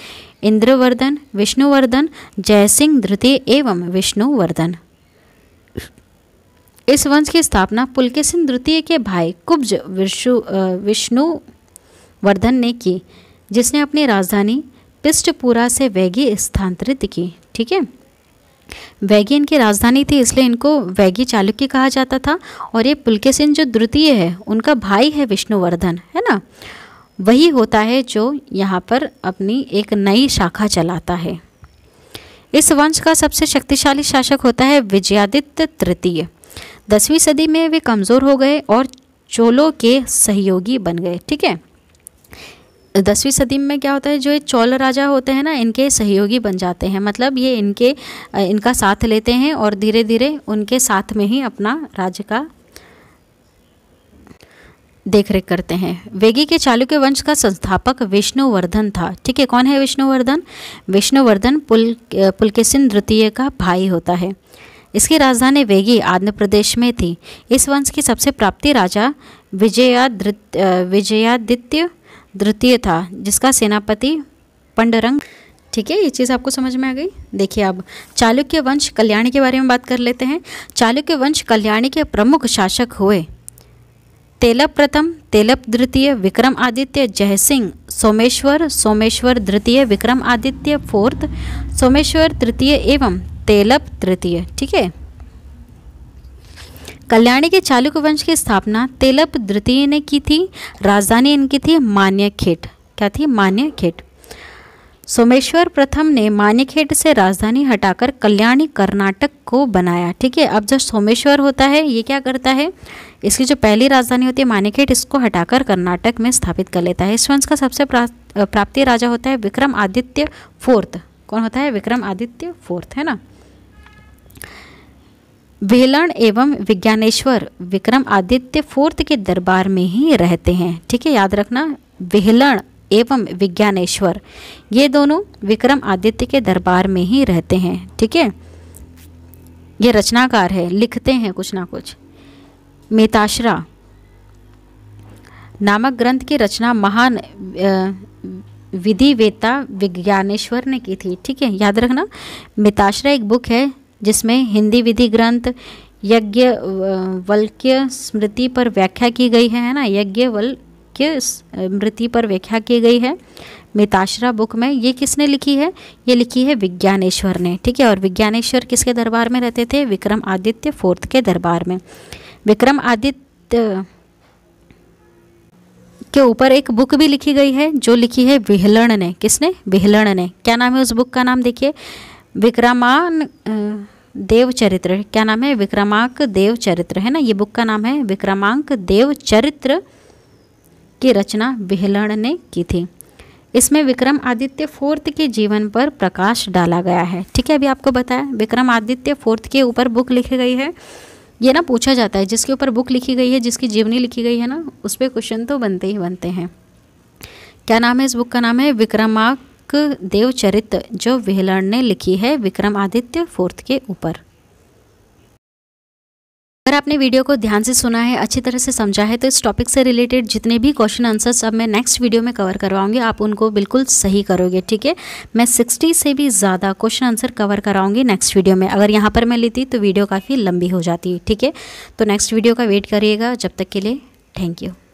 इंद्रवर्धन विष्णुवर्धन जयसिंह द्वितीय एवं विष्णुवर्धन इस वंश की स्थापना पुलकेसिन द्वितीय के भाई कुब्ज विष्णु विष्णु वर्धन ने की जिसने अपनी राजधानी पिस्टपुरा से वैगी स्थानांतरित की ठीक है वैगी इनकी राजधानी थी इसलिए इनको वैगी चालुक्य कहा जाता था और ये पुलकेसिन जो द्वितीय है उनका भाई है विष्णुवर्धन है ना वही होता है जो यहाँ पर अपनी एक नई शाखा चलाता है इस वंश का सबसे शक्तिशाली शासक होता है विजयादित्य तृतीय दसवीं सदी में वे कमज़ोर हो गए और चोलों के सहयोगी बन गए ठीक है दसवीं सदी में क्या होता है जो ये चौल राजा होते हैं ना इनके सहयोगी बन जाते हैं मतलब ये इनके इनका साथ लेते हैं और धीरे धीरे उनके साथ में ही अपना राज्य का देख रेख करते हैं वेगी के चालुक्य वंश का संस्थापक विष्णुवर्धन था ठीक है कौन है विष्णुवर्धन विष्णुवर्धन पुल पुलकेसिन द्वितीय का भाई होता है इसकी राजधानी वेगी आंध्र प्रदेश में थी इस वंश की सबसे प्राप्ति राजा विजयादित्य विजयादित्य द्वितीय था जिसका सेनापति पंडरंग ठीक है ये चीज़ आपको समझ में आ गई देखिए अब चालुक्य वंश कल्याणी के बारे में बात कर लेते हैं चालुक्य वंश कल्याणी के प्रमुख शासक हुए तेलप प्रथम तेलप द्वितीय विक्रम आदित्य जय सिंह सोमेश्वर सोमेश्वर द्वितीय विक्रम आदित्य फोर्थ सोमेश्वर तृतीय एवं तेलप तृतीय ठीक है कल्याणी के चालुक्य वंश की स्थापना तेलप द्वितीय ने की थी राजधानी इनकी थी मान्यखेट क्या थी मान्यखेट सोमेश्वर प्रथम ने मान्यखेट से राजधानी हटाकर कल्याणी कर्नाटक को बनाया ठीक है अब जो सोमेश्वर होता है ये क्या करता है इसकी जो पहली राजधानी होती है मान्यखेट इसको हटाकर कर्नाटक में स्थापित कर लेता है इस वंश का सबसे प्राप्ति राजा होता है विक्रम आदित्य फोर्थ कौन होता है विक्रम आदित्य फोर्थ है ना वेलण एवं विज्ञानेश्वर विक्रम आदित्य फोर्थ के दरबार में ही रहते हैं ठीक है याद रखना वेहलण एवं विज्ञानेश्वर ये दोनों विक्रम आदित्य के दरबार में ही रहते हैं ठीक है ये रचनाकार है लिखते हैं कुछ ना कुछ मेताश्रा नामक ग्रंथ की रचना महान विधिवेता विज्ञानेश्वर ने की थी ठीक है याद रखना मिताश्रा एक बुक है जिसमें हिंदी विधि ग्रंथ यज्ञ वल्क्य स्मृति पर व्याख्या की गई है ना यज्ञ वल्क्य स्मृति पर व्याख्या की गई है मिताश्रा बुक में ये किसने लिखी है ये लिखी है विज्ञानेश्वर ने ठीक है और विज्ञानेश्वर किसके दरबार में रहते थे विक्रम आदित्य फोर्थ के दरबार में विक्रम आदित्य के ऊपर एक बुक भी लिखी गई है जो लिखी है विहलण ने किसने विहलण ने क्या नाम है उस बुक का नाम देखिए विक्रमान देव चरित्र क्या नाम है विक्रमांक देव चरित्र है ना ये बुक का नाम है विक्रमांक देव चरित्र की रचना विहलण ने की थी इसमें विक्रम आदित्य फोर्थ के जीवन पर प्रकाश डाला गया है ठीक है अभी आपको बताया विक्रम आदित्य फोर्थ के ऊपर बुक लिखी गई है ये ना पूछा जाता है जिसके ऊपर बुक लिखी गई है जिसकी जीवनी लिखी गई है ना उस पर क्वेश्चन तो बनते ही बनते हैं क्या नाम है इस बुक का नाम है विक्रमांक एक देवचरित जो वेहलर ने लिखी है विक्रमादित्य फोर्थ के ऊपर अगर आपने वीडियो को ध्यान से सुना है अच्छी तरह से समझा है तो इस टॉपिक से रिलेटेड जितने भी क्वेश्चन आंसर्स अब मैं नेक्स्ट वीडियो में कवर करवाऊंगी आप उनको बिल्कुल सही करोगे ठीक है मैं 60 से भी ज़्यादा क्वेश्चन आंसर कवर कराऊंगी नेक्स्ट वीडियो में अगर यहाँ पर मैं लेती तो वीडियो काफ़ी लंबी हो जाती ठीक है तो नेक्स्ट वीडियो का वेट करिएगा जब तक के लिए थैंक यू